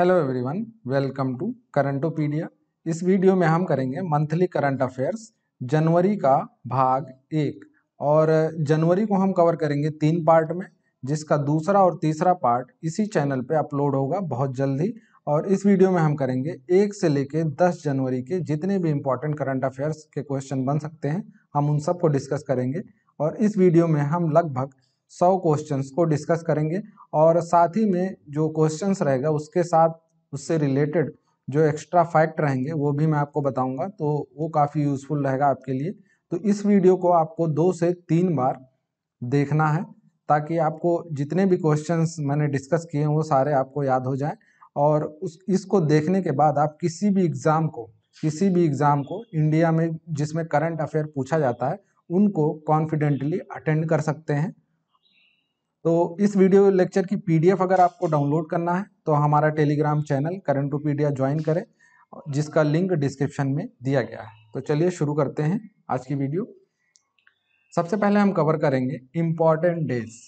hello everyone welcome to Currentopedia इस वीडियो में हम करेंगे मंथली करंट अफेयर्स जनवरी का भाग एक और जनवरी को हम कवर करेंगे तीन पार्ट में जिसका दूसरा और तीसरा पार्ट इसी चैनल पे अपलोड होगा बहुत जल्दी और इस वीडियो में हम करेंगे एक से लेके दस जनवरी के जितने भी इम्पोर्टेंट करंट अफेयर्स के क्वेश्चन बन सकते हैं हम उन सबको डिस्कस करेंगे और इस वीडियो में हम लगभग सौ क्वेश्चंस को डिस्कस करेंगे और साथ ही में जो क्वेश्चंस रहेगा उसके साथ उससे रिलेटेड जो एक्स्ट्रा फैक्ट रहेंगे वो भी मैं आपको बताऊंगा तो वो काफ़ी यूज़फुल रहेगा आपके लिए तो इस वीडियो को आपको दो से तीन बार देखना है ताकि आपको जितने भी क्वेश्चंस मैंने डिस्कस किए हैं वो सारे आपको याद हो जाएँ और उस इसको देखने के बाद आप किसी भी एग्ज़ाम को किसी भी एग्ज़ाम को इंडिया में जिसमें करंट अफेयर पूछा जाता है उनको कॉन्फिडेंटली अटेंड कर सकते हैं तो इस वीडियो लेक्चर की पीडीएफ अगर आपको डाउनलोड करना है तो हमारा Telegram channel Currentopedia join करें जिसका लिंक डिस्क्रिप्शन में दिया गया है तो चलिए शुरू करते हैं आज की वीडियो सबसे पहले हम कवर करेंगे इम्पॉर्टेंट डेज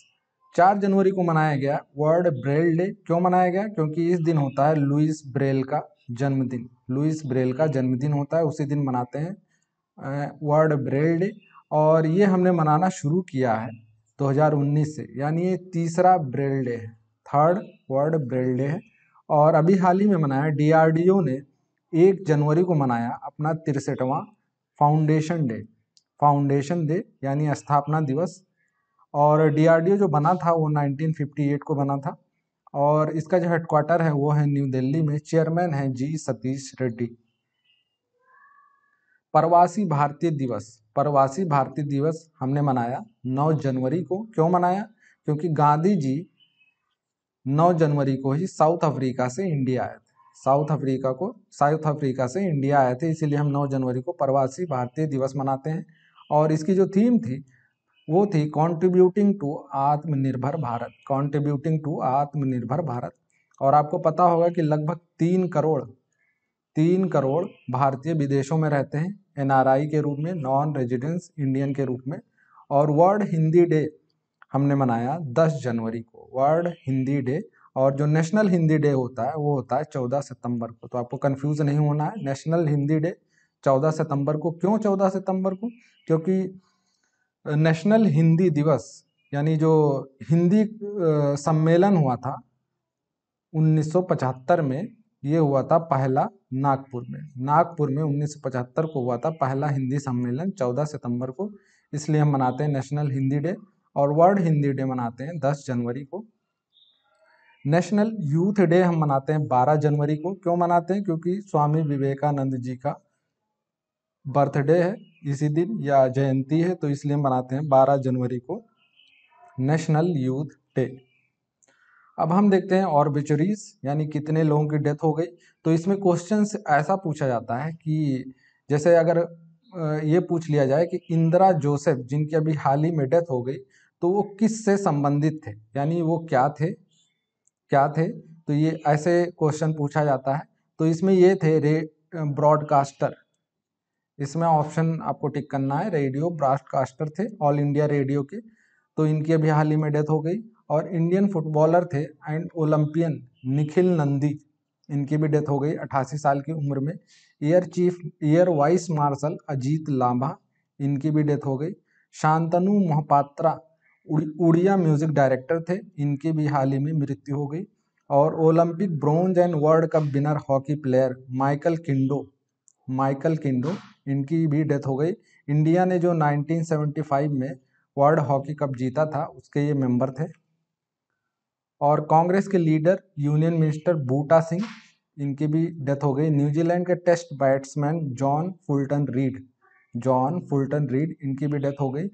चार जनवरी को मनाया गया वर्ल्ड ब्रेल डे क्यों मनाया गया क्योंकि इस दिन होता है लुइस ब्रेल का जन्मदिन लुइस ब्रेल का जन्मदिन होता है उसी दिन मनाते हैं वर्ल्ड ब्रेल डे और ये हमने मनाना शुरू किया है 2019 से यानी ये तीसरा ब्रेल डे है थर्ड वर्ल्ड ब्रेल डे है और अभी हाल ही में मनाया डीआरडीओ ने एक जनवरी को मनाया अपना तिरसठवां फाउंडेशन डे फाउंडेशन डे यानी स्थापना दिवस और डीआरडीओ जो बना था वो 1958 को बना था और इसका जो हेडक्वार्टर है वो है न्यू दिल्ली में चेयरमैन है जी सतीश रेड्डी प्रवासी भारतीय दिवस प्रवासी भारतीय दिवस हमने मनाया 9 जनवरी को क्यों मनाया क्योंकि गांधी जी 9 जनवरी को ही साउथ अफ्रीका से इंडिया आए थे साउथ अफ्रीका को साउथ अफ्रीका से इंडिया आए थे इसीलिए हम 9 जनवरी को प्रवासी भारतीय दिवस मनाते हैं और इसकी जो थीम थी वो थी कॉन्ट्रीब्यूटिंग टू आत्मनिर्भर भारत कॉन्ट्रीब्यूटिंग टू आत्मनिर्भर भारत और आपको पता होगा कि लगभग तीन करोड़ तीन करोड़ भारतीय विदेशों में रहते हैं एनआरआई के रूप में नॉन रेजिडेंस इंडियन के रूप में और वर्ल्ड हिंदी डे हमने मनाया 10 जनवरी को वर्ल्ड हिंदी डे और जो नेशनल हिंदी डे होता है वो होता है 14 सितंबर को तो आपको कंफ्यूज नहीं होना है नेशनल हिंदी डे 14 सितंबर को क्यों 14 सितंबर को क्योंकि नेशनल हिंदी दिवस यानी जो हिंदी सम्मेलन हुआ था 1975 में ये हुआ था पहला नागपुर में नागपुर में 1975 को हुआ था पहला हिंदी सम्मेलन 14 सितंबर को इसलिए हम मनाते हैं नेशनल हिंदी डे और वर्ल्ड हिंदी डे मनाते हैं 10 जनवरी को नेशनल यूथ डे हम मनाते हैं 12 जनवरी को क्यों मनाते हैं क्योंकि स्वामी विवेकानंद जी का बर्थडे है इसी दिन या जयंती है तो इसलिए मनाते हैं बारह जनवरी को नेशनल यूथ डे अब हम देखते हैं ऑर्बिचरीज यानी कितने लोगों की डेथ हो गई तो इसमें क्वेश्चन ऐसा पूछा जाता है कि जैसे अगर ये पूछ लिया जाए कि इंदिरा जोसेफ जिनकी अभी हाल ही में डेथ हो गई तो वो किस से संबंधित थे यानी वो क्या थे क्या थे तो ये ऐसे क्वेश्चन पूछा जाता है तो इसमें ये थे रे ब्रॉडकास्टर इसमें ऑप्शन आपको टिक करना है रेडियो ब्रॉडकास्टर थे ऑल इंडिया रेडियो के तो इनकी अभी हाल ही में डेथ हो गई और इंडियन फुटबॉलर थे एंड ओलंपियन निखिल नंदी इनकी भी डेथ हो गई अट्ठासी साल की उम्र में air chief air vice marshal Ajit Lamba इनकी भी डेथ हो गई शांतनु मोहपात्रा उड़िया म्यूजिक डायरेक्टर थे इनकी भी हाल ही में मृत्यु हो गई और Olympic bronze and world cup winner hockey player Michael Kindo Michael Kindo इनकी भी डेथ हो गई इंडिया ने जो 1975 में वर्ल्ड हॉकी कप जीता था उसके ये मेंबर थे और कांग्रेस के leader union minister Buta Singh इनकी भी डेथ हो गई न्यूजीलैंड के test batsman John Fulton Reid John Fulton Reid इनकी भी डेथ हो गई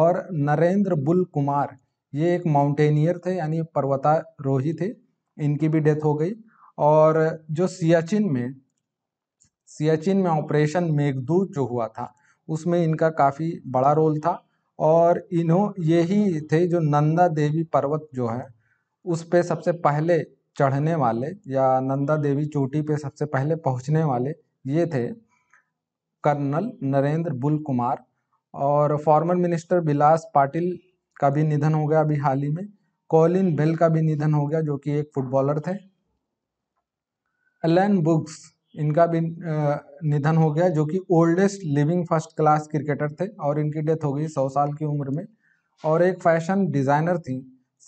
और नरेंद्र बुल कुमार ये एक माउंटेनियर थे यानी पर्वतारोही थे इनकी भी डेथ हो गई और जो सियाचिन में सियाचिन में ऑपरेशन मेघदूत जो हुआ था उसमें इनका काफ़ी बड़ा रोल था और इन्हों यही थे जो नंदा देवी पर्वत जो है उस पे सबसे पहले चढ़ने वाले या नंदा देवी चोटी पे सबसे पहले पहुंचने वाले ये थे कर्नल नरेंद्र बुल कुमार और फॉर्मर मिनिस्टर बिलास पाटिल का भी निधन हो गया अभी हाल ही में कॉलिन बेल का भी निधन हो गया जो कि एक फुटबॉलर थे एलन बुक्स इनका भी निधन हो गया जो कि oldest living first class cricketer थे और इनकी डेथ हो गई सौ साल की उम्र में और एक फैशन डिज़ाइनर थी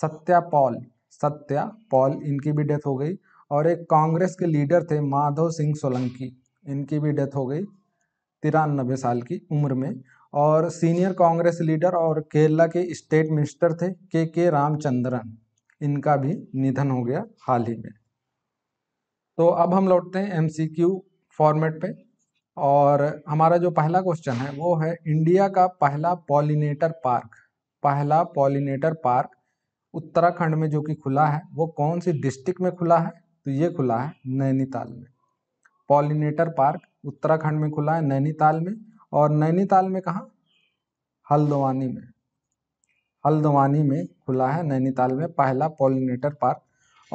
सत्या पॉल सत्या पॉल इनकी भी डेथ हो गई और एक कांग्रेस के लीडर थे माधव सिंह सोलंकी इनकी भी डेथ हो गई तिरानबे साल की उम्र में और सीनियर कांग्रेस लीडर और केरला के स्टेट मिनिस्टर थे के के रामचंद्रन इनका भी निधन हो गया हाल ही में तो अब हम लौटते हैं एमसीक्यू फॉर्मेट पे और हमारा जो पहला क्वेश्चन है वो है इंडिया का पहला पॉलिनेटर पार्क पहला पॉलिनेटर पार्क उत्तराखंड में जो कि खुला है वो कौन सी डिस्ट्रिक्ट में खुला है तो ये खुला है नैनीताल में पॉलिनेटर पार्क उत्तराखंड में खुला है नैनीताल में और नैनीताल में कहाँ हल्द्वानी में हल्द्वानी में खुला है नैनीताल में पहला पॉलिनेटर पार्क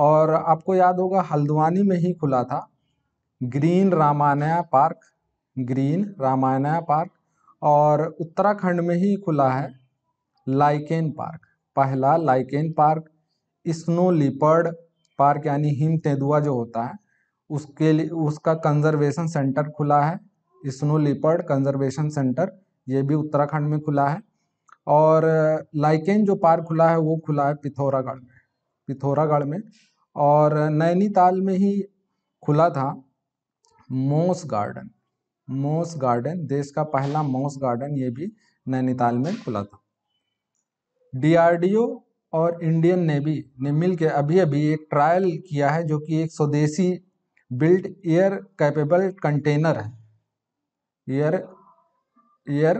और आपको याद होगा हल्द्वानी में ही खुला था green Ramayana park green Ramayana park और उत्तराखंड में ही खुला है लाइकेन पार्क पहला lichen park snow leopard park यानी हिम तेंदुआ जो होता है उसके लिए उसका कंजर्वेशन सेंटर खुला है स्नो लिपर्ड कंजर्वेशन सेंटर ये भी उत्तराखंड में खुला है और लाइकेन जो पार्क खुला है वो खुला है पिथौरागढ़ में पिथौरागढ़ में और नैनीताल में ही खुला था मोस गार्डन मोस गार्डन देश का पहला मोस गार्डन ये भी नैनीताल में खुला था डीआरडीओ और इंडियन नेवी ने मिलकर अभी अभी एक ट्रायल किया है जो कि एक स्वदेशी बिल्ट एयर कैपेबल कंटेनर है एयर एयर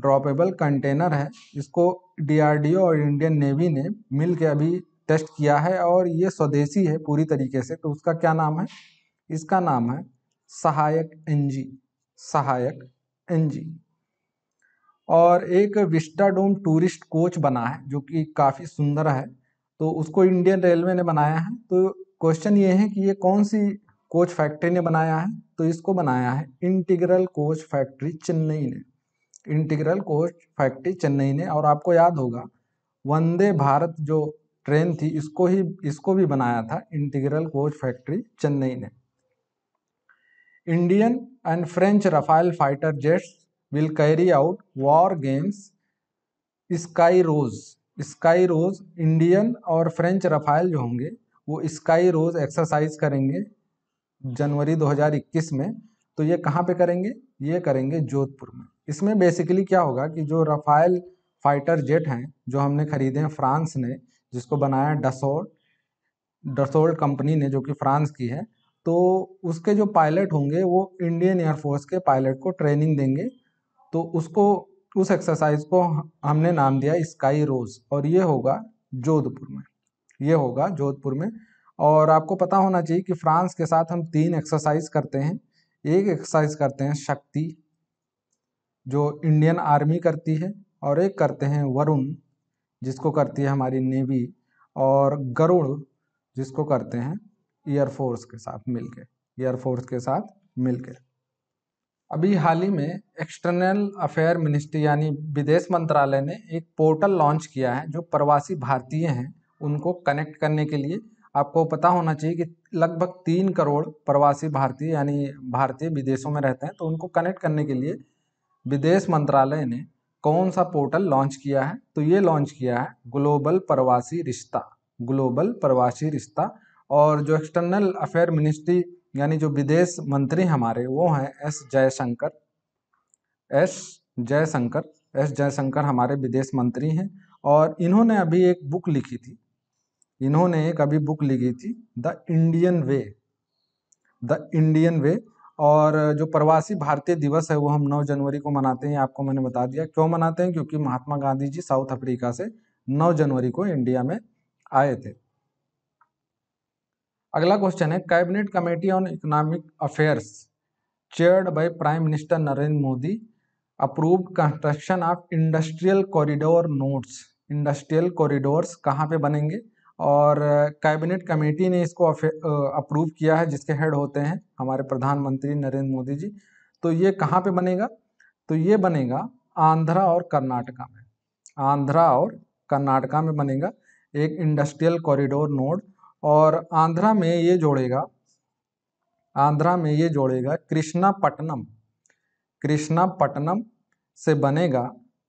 ड्रॉपेबल कंटेनर है इसको डीआरडीओ और इंडियन नेवी ने मिल के अभी टेस्ट किया है और ये स्वदेशी है पूरी तरीके से तो उसका क्या नाम है इसका नाम है सहायक एनजी सहायक एनजी और एक विस्टाडोम टूरिस्ट कोच बना है जो कि काफ़ी सुंदर है तो उसको इंडियन रेलवे ने बनाया है तो क्वेश्चन ये है कि ये कौन सी कोच फैक्ट्री ने बनाया है तो इसको बनाया है इंटीग्रल कोच फैक्ट्री चेन्नई ने इंटीग्रल कोच फैक्ट्री चेन्नई ने और आपको याद होगा वंदे भारत जो ट्रेन थी इसको ही इसको भी बनाया था इंटीग्रल कोच फैक्ट्री चेन्नई ने Indian and French Rafale fighter jets will carry out war games Skyros Skyros Indian और फ्रेंच रफाइल जो होंगे वो स्काई रोज एक्सरसाइज करेंगे जनवरी 2021 में तो ये कहाँ पे करेंगे ये करेंगे जोधपुर में इसमें बेसिकली क्या होगा कि जो रफाइल फाइटर जेट हैं जो हमने खरीदे हैं फ्रांस ने जिसको बनाया डसोल्ट डसोल्ट कंपनी ने जो कि फ्रांस की है तो उसके जो पायलट होंगे वो इंडियन एयरफोर्स के पायलट को ट्रेनिंग देंगे तो उसको उस एक्सरसाइज को हमने नाम दिया स्काई रोज और ये होगा जोधपुर में ये होगा जोधपुर में और आपको पता होना चाहिए कि फ्रांस के साथ हम तीन एक्सरसाइज करते हैं एक एक्सरसाइज करते हैं शक्ति जो इंडियन आर्मी करती है और एक करते हैं वरुण जिसको करती है हमारी नेवी और गरुड़ जिसको करते हैं एयरफोर्स के साथ मिलके एयरफोर्स के साथ मिलके अभी हाल ही में एक्सटर्नल अफेयर मिनिस्ट्री यानी विदेश मंत्रालय ने एक पोर्टल लॉन्च किया है जो प्रवासी भारतीय हैं उनको कनेक्ट करने के लिए आपको पता होना चाहिए कि लगभग तीन करोड़ प्रवासी भारतीय यानी भारतीय विदेशों में रहते हैं तो उनको कनेक्ट करने के लिए विदेश मंत्रालय ने कौन सा पोर्टल लॉन्च किया है तो ये लॉन्च किया है ग्लोबल प्रवासी रिश्ता ग्लोबल प्रवासी रिश्ता और जो एक्सटर्नल अफेयर मिनिस्ट्री यानी जो विदेश मंत्री हमारे वो हैं S Jaishankar S Jaishankar S Jaishankar हमारे विदेश मंत्री हैं और इन्होंने अभी एक बुक लिखी थी इन्होंने एक अभी बुक लिखी थी the Indian way the Indian way और जो प्रवासी भारतीय दिवस है वो हम 9 जनवरी को मनाते हैं आपको मैंने बता दिया क्यों मनाते हैं क्योंकि महात्मा गांधी जी साउथ अफ्रीका से 9 जनवरी को इंडिया में आए थे अगला क्वेश्चन है cabinet committee on economic affairs chaired by prime minister Narendra Modi approve construction of industrial corridor notes industrial corridors कहाँ पे बनेंगे और कैबिनेट uh, कमेटी ने इसको अप्रूव uh, किया है जिसके हेड होते हैं हमारे प्रधानमंत्री नरेंद्र मोदी जी तो ये कहाँ पे बनेगा तो ये बनेगा आंध्रा और कर्नाटका में आंध्रा और कर्नाटका में बनेगा एक इंडस्ट्रियल कॉरिडोर नोड और आंध्रा में ये जोड़ेगा आंध्रा में ये जोड़ेगा कृष्णापट्टनम कृष्णापट्टनम से बनेगा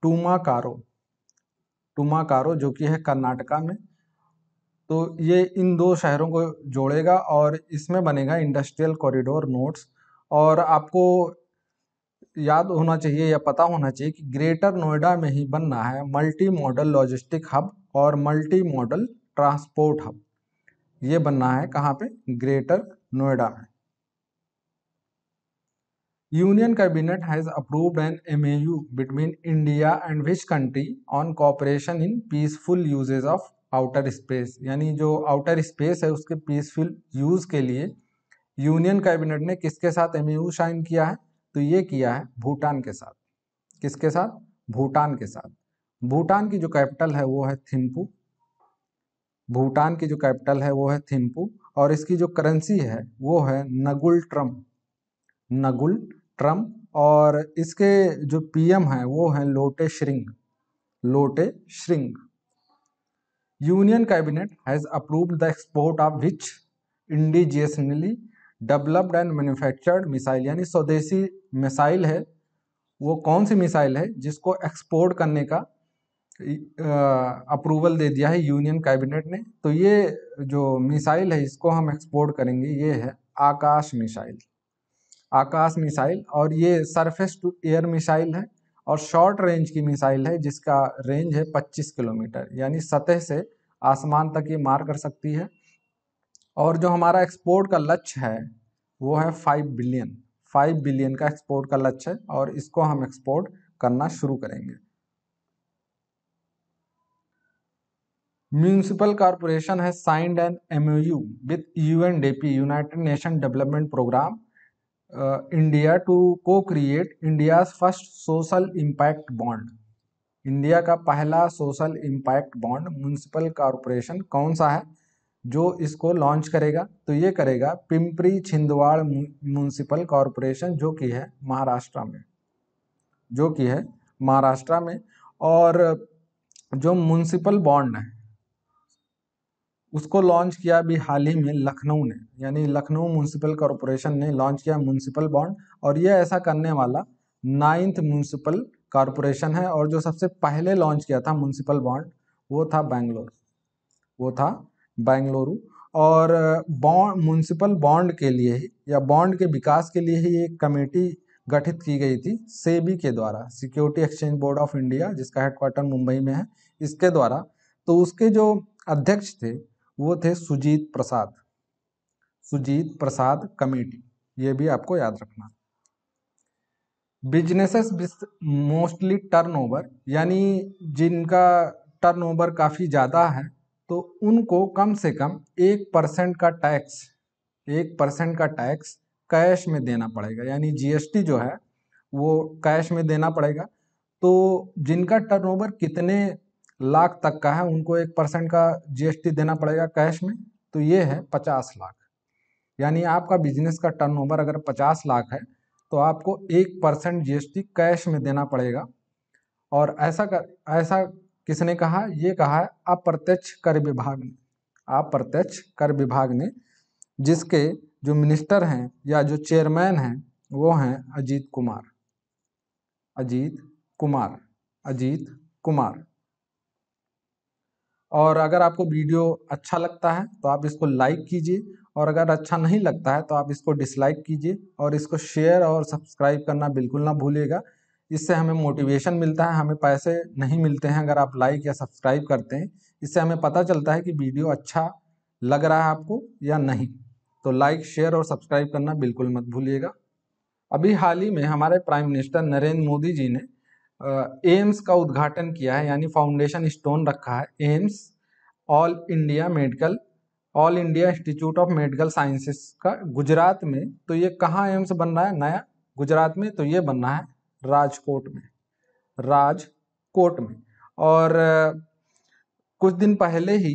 टूमाकारो टूमाकारो जो कि है कर्नाटका में तो ये इन दो शहरों को जोड़ेगा और इसमें बनेगा इंडस्ट्रियल कॉरिडोर नोट्स और आपको याद होना चाहिए या पता होना चाहिए कि ग्रेटर नोएडा में ही बनना है मल्टी मॉडल लॉजिस्टिक हब और मल्टी मॉडल ट्रांसपोर्ट हब ये बनना है कहाँ पे ग्रेटर नोएडा में union cabinet has approved an MoU between India and which country on cooperation in peaceful uses of outer space यानी जो आउटर स्पेस है उसके पीसफुल यूज के लिए यूनियन कैबिनेट ने किसके साथ एमएयू साइन किया है तो ये किया है भूटान के साथ किसके साथ भूटान के साथ भूटान की जो कैपिटल है वो है थिम्पू भूटान की जो कैपिटल है वो है थिम्पू और इसकी जो करेंसी है वो है नगुल ट्रम नगुल ट्रम और इसके जो पीएम है वो है Lotay Tshering Lotay Tshering union cabinet has approved the export of which indigenously developed and manufactured missile यानी स्वदेशी मिसाइल है वो कौन सी मिसाइल है जिसको एक्सपोर्ट करने का अप्रूवल दे दिया है यूनियन कैबिनेट ने तो ये जो मिसाइल है इसको हम एक्सपोर्ट करेंगे ये है आकाश मिसाइल आकाश मिसाइल और ये सरफेस टू एयर मिसाइल है और शॉर्ट रेंज की मिसाइल है जिसका रेंज है 25 किलोमीटर यानी सतह से आसमान तक ये मार कर सकती है और जो हमारा एक्सपोर्ट का लक्ष्य है वो है फाइव बिलियन फाइव बिलियन का एक्सपोर्ट का लक्ष्य है और इसको हम एक्सपोर्ट करना शुरू करेंगे म्यूनिसिपल कॉरपोरेशन है signed an M U with U N D P United Nation Development Programme India to co-create India first social impact bond India का पहला social impact bond municipal corporation कौन सा है जो इसको लॉन्च करेगा तो ये करेगा पिंपरी छिंदवाड़ म्यूनसिपल कॉरपोरेशन जो कि है महाराष्ट्र में जो कि है महाराष्ट्र में और जो म्यूनसिपल बॉन्ड है उसको लॉन्च किया अभी हाल ही में लखनऊ ने यानी लखनऊ म्यूनसिपल कॉरपोरेशन ने लॉन्च किया म्यूनसिपल बॉन्ड और ये ऐसा करने वाला नाइन्थ म्यूनसिपल कॉरपोरेशन है और जो सबसे पहले लॉन्च किया था म्यूनसिपल बॉन्ड वो था बेंगलोर वो था बेंगलुरु और बॉन्ड म्यूनसिपल बॉन्ड के लिए ही या बॉन्ड के विकास के लिए ही एक कमेटी गठित की गई थी सेबी के द्वारा security exchange board of India जिसका हेडक्वार्टर मुंबई में है इसके द्वारा तो उसके जो अध्यक्ष थे वो थे सुजीत प्रसाद सुजीत प्रसाद कमेटी ये भी आपको याद रखना बिजनेसेस मोस्टली टर्नओवर यानी जिनका टर्नओवर काफ़ी ज़्यादा है तो उनको कम से कम एक परसेंट का टैक्स एक परसेंट का टैक्स कैश में देना पड़ेगा यानी जीएसटी जो है वो कैश में देना पड़ेगा तो जिनका टर्नओवर कितने लाख तक का है उनको एक परसेंट का जीएसटी देना पड़ेगा कैश में तो ये है पचास लाख यानी आपका बिजनेस का टर्नओवर अगर पचास लाख है तो आपको एक परसेंट जी कैश में देना पड़ेगा और ऐसा कर ऐसा किसने कहा ये कहा है अप्रत्यक्ष कर विभाग ने अप्रत्यक्ष कर विभाग ने जिसके जो मिनिस्टर हैं या जो चेयरमैन हैं वो हैं अजीत कुमार अजीत कुमार अजीत कुमार और अगर आपको वीडियो अच्छा लगता है तो आप इसको लाइक कीजिए और अगर अच्छा नहीं लगता है तो आप इसको डिसलाइक कीजिए और इसको शेयर और सब्सक्राइब करना बिल्कुल ना भूलिएगा इससे हमें मोटिवेशन मिलता है हमें पैसे नहीं मिलते हैं अगर आप लाइक या सब्सक्राइब करते हैं इससे हमें पता चलता है कि वीडियो अच्छा लग रहा है आपको या नहीं तो लाइक शेयर और सब्सक्राइब करना बिल्कुल मत भूलिएगा अभी हाल ही में हमारे प्राइम मिनिस्टर नरेंद्र मोदी जी ने एम्स का उद्घाटन किया है यानी फाउंडेशन स्टोन रखा है AIIMS all India medical all India institute of medical sciences का गुजरात में तो ये कहाँ एम्स बन रहा है नया गुजरात में तो ये बन रहा है राजकोट में राजकोट में और कुछ दिन पहले ही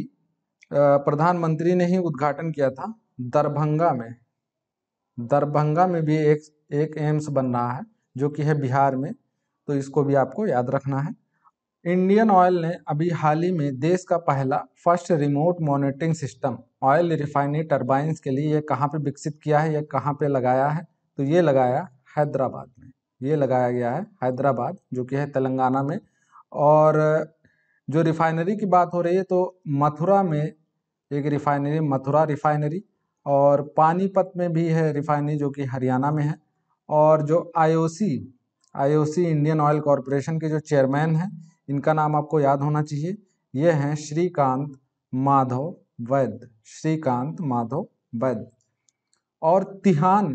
प्रधानमंत्री ने ही उद्घाटन किया था दरभंगा में दरभंगा में भी एक एक एम्स बन रहा है जो कि है बिहार में तो इसको भी आपको याद रखना है इंडियन ऑयल ने अभी हाल ही में देश का पहला first remote monitoring system oil refinery turbines के लिए ये कहाँ पे विकसित किया है ये कहाँ पे लगाया है तो ये लगाया हैदराबाद में ये लगाया गया है हैदराबाद जो कि है तेलंगाना में और जो रिफाइनरी की बात हो रही है तो मथुरा में एक रिफाइनरी मथुरा रिफाइनरी और पानीपत में भी है रिफाइनरी जो कि हरियाणा में है और जो I IOC Indian oil corporation के जो चेयरमैन हैं इनका नाम आपको याद होना चाहिए ये हैं श्रीकांत माधव वैद्य श्रीकांत माधव वैद्य और TiHAN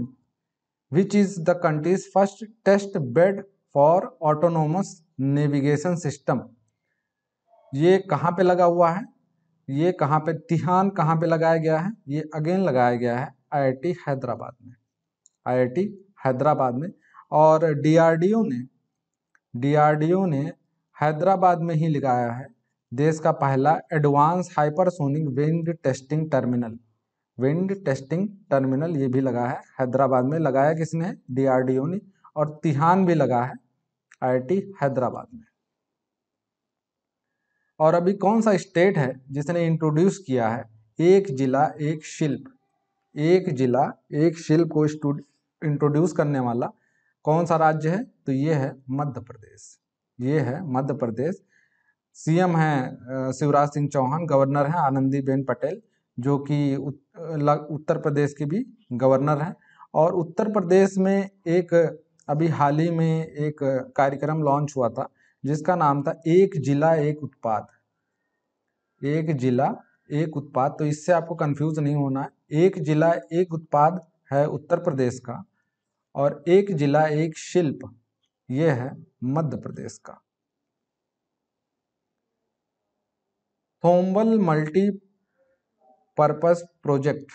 which is the country's first test bed for autonomous navigation system ये कहाँ पे लगा हुआ है ये कहाँ पे तिहान कहाँ पे लगाया गया है ये अगेन लगाया गया है आईआईटी हैदराबाद में आईआईटी हैदराबाद में और डीआरडीओ ने डीआरडीओ ने हैदराबाद में ही लगाया है देश का पहला advance hypersonic wind testing terminal wind testing terminal ये भी लगा है हैदराबाद में लगाया किसने डीआरडीओ ने और तिहान भी लगा है आईआईटी हैदराबाद में और अभी कौन सा स्टेट है जिसने इंट्रोड्यूस किया है एक जिला एक शिल्प एक जिला एक शिल्प को इंट्रोड्यूस करने वाला कौन सा राज्य है तो ये है मध्य प्रदेश ये है मध्य प्रदेश सीएम है शिवराज सिंह चौहान गवर्नर हैं आनंदीबेन पटेल जो कि उत्तर प्रदेश की भी गवर्नर हैं और उत्तर प्रदेश में एक अभी हाल ही में एक कार्यक्रम लॉन्च हुआ था जिसका नाम था एक जिला एक उत्पाद एक जिला एक उत्पाद तो इससे आपको कंफ्यूज नहीं होना है एक जिला एक उत्पाद है उत्तर प्रदेश का और एक जिला एक शिल्प ये है मध्य प्रदेश का Thoubal multi purpose project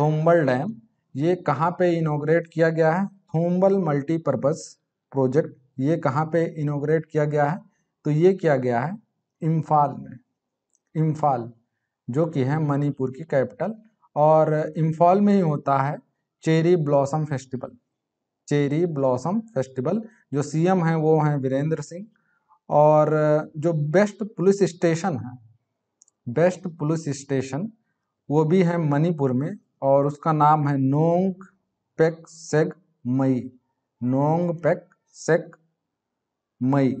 Thoubal dam ये कहाँ पे इनोग्रेट किया गया है थोम्बल मल्टीपर्पस प्रोजेक्ट ये कहाँ पे इनोग्रेट किया गया है तो ये किया गया है इम्फाल में इम्फाल जो कि है मणिपुर की कैपिटल और इम्फाल में ही होता है cherry blossom festival cherry blossom festival जो सीएम हैं वो हैं वीरेंद्र सिंह और जो बेस्ट पुलिस स्टेशन है बेस्ट पुलिस स्टेशन वो भी है मणिपुर में और उसका नाम है Nongpok Sekmai Nongpok Sekmai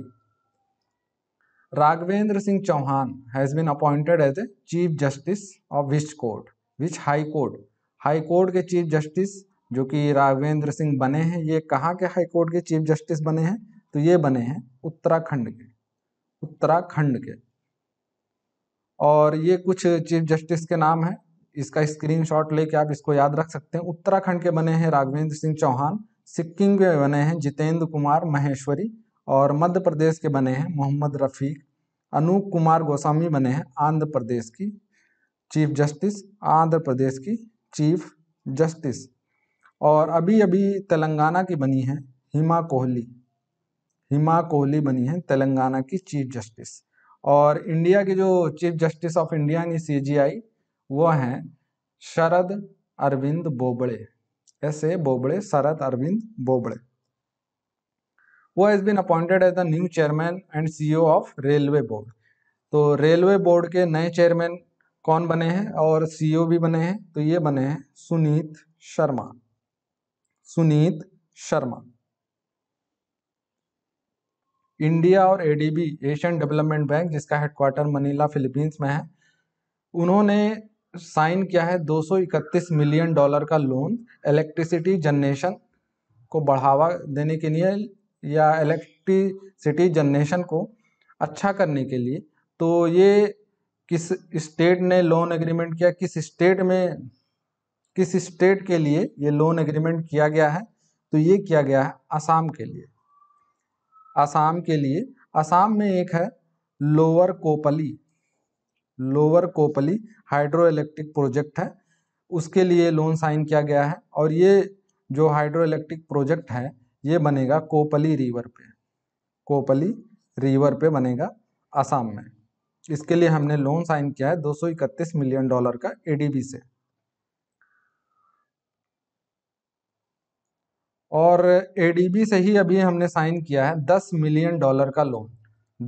Raghvendra Singh Chauhan has been appointed as a chief justice of which court which high court high court के चीफ जस्टिस जो कि राघवेंद्र सिंह बने हैं ये कहाँ के हाई कोर्ट के चीफ जस्टिस बने हैं तो ये बने हैं उत्तराखंड के उत्तराखंड के और ये कुछ चीफ जस्टिस के नाम हैं इसका स्क्रीनशॉट लेके आप इसको याद रख सकते हैं उत्तराखंड के बने हैं राघवेंद्र सिंह चौहान सिक्किम के बने हैं जितेंद्र कुमार महेश्वरी और मध्य प्रदेश के बने हैं मोहम्मद रफ़ीक अनूप कुमार गोस्वामी बने हैं आंध्र प्रदेश की चीफ जस्टिस आंध्र प्रदेश की चीफ जस्टिस और अभी अभी तेलंगाना की बनी है हिमा कोहली हिमा कोहली बनी है तेलंगाना की चीफ जस्टिस और इंडिया की जो चीफ जस्टिस ऑफ इंडिया यानी सी वो हैं शरद अरविंद बोबड़े एस ए बोबड़े शरद अरविंद बोबड़े वो has been appointed as the new chairman and CEO of railway board तो रेलवे बोर्ड के नए चेयरमैन कौन बने हैं और सीईओ भी बने हैं तो ये बने हैं सुनीत शर्मा सुनीत शर्मा इंडिया और एडीबी एशियन डेवलपमेंट बैंक जिसका हेडक्वार्टर मनीला फिलीपींस में है उन्होंने साइन किया है 231 मिलियन डॉलर का लोन इलेक्ट्रिसिटी जनरेशन को बढ़ावा देने के लिए या इलेक्ट्रिसिटी जनरेशन को अच्छा करने के लिए तो ये किस स्टेट ने लोन एग्रीमेंट किया किस स्टेट में किस स्टेट के लिए ये लोन एग्रीमेंट किया गया है तो ये किया गया है आसाम के लिए आसाम के लिए आसाम में एक है lower Kopili lower Kopili hydro electric project है उसके लिए लोन साइन किया गया है और ये जो हाइड्रो इलेक्ट्रिक प्रोजेक्ट है ये बनेगा कोपली रिवर पे कोपली रिवर पे बनेगा आसाम में इसके लिए हमने लोन साइन किया है दो मिलियन डॉलर का एडीबी से और एडीबी से ही अभी हमने साइन किया है 10 मिलियन डॉलर का लोन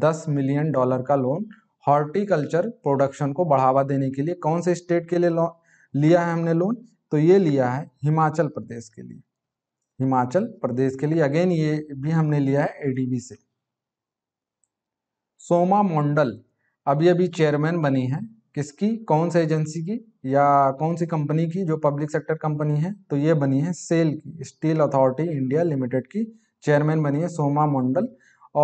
10 मिलियन डॉलर का लोन हॉर्टिकल्चर प्रोडक्शन को बढ़ावा देने के लिए कौन से स्टेट के लिए लोन लिया है हमने लोन तो ये लिया है हिमाचल प्रदेश के लिए हिमाचल प्रदेश के लिए अगेन ये भी हमने लिया है एडीबी से सोमा मंडल अभी अभी चेयरमैन बनी है किसकी कौन सी एजेंसी की या कौन सी कंपनी की जो पब्लिक सेक्टर कंपनी है तो ये बनी है सेल की स्टील अथॉरिटी इंडिया लिमिटेड की चेयरमैन बनी है सोमा मंडल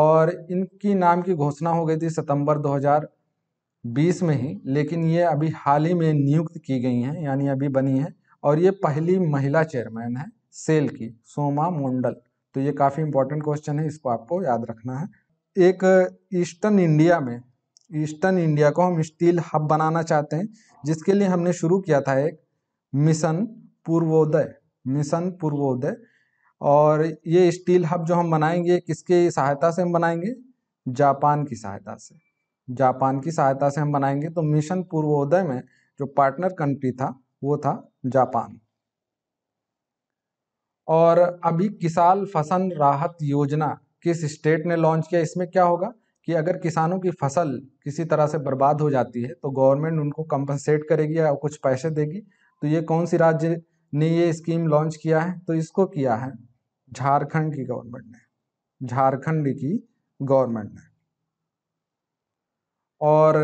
और इनकी नाम की घोषणा हो गई थी सितंबर 2020 में ही लेकिन ये अभी हाल ही में नियुक्त की गई हैं यानी अभी बनी है और ये पहली महिला चेयरमैन है सेल की सोमा मंडल तो ये काफ़ी इंपॉर्टेंट क्वेश्चन है इसको आपको याद रखना है एक ईस्टर्न इंडिया में ईस्टर्न इंडिया को हम स्टील हब बनाना चाहते हैं जिसके लिए हमने शुरू किया था एक मिशन पूर्वोदय मिशन पूर्वोदय और ये स्टील हब जो हम बनाएंगे किसके सहायता से हम बनाएंगे जापान की सहायता से जापान की सहायता से हम बनाएंगे तो मिशन पूर्वोदय में जो पार्टनर कंट्री था वो था जापान और अभी किसान फसल राहत योजना किस स्टेट ने लॉन्च किया इसमें क्या होगा कि अगर किसानों की फसल किसी तरह से बर्बाद हो जाती है तो गवर्नमेंट उनको कंपनसेट करेगी या कुछ पैसे देगी तो ये कौन सी राज्य ने ये स्कीम लॉन्च किया है तो इसको किया है झारखंड की गवर्नमेंट ने झारखंड की गवर्नमेंट ने और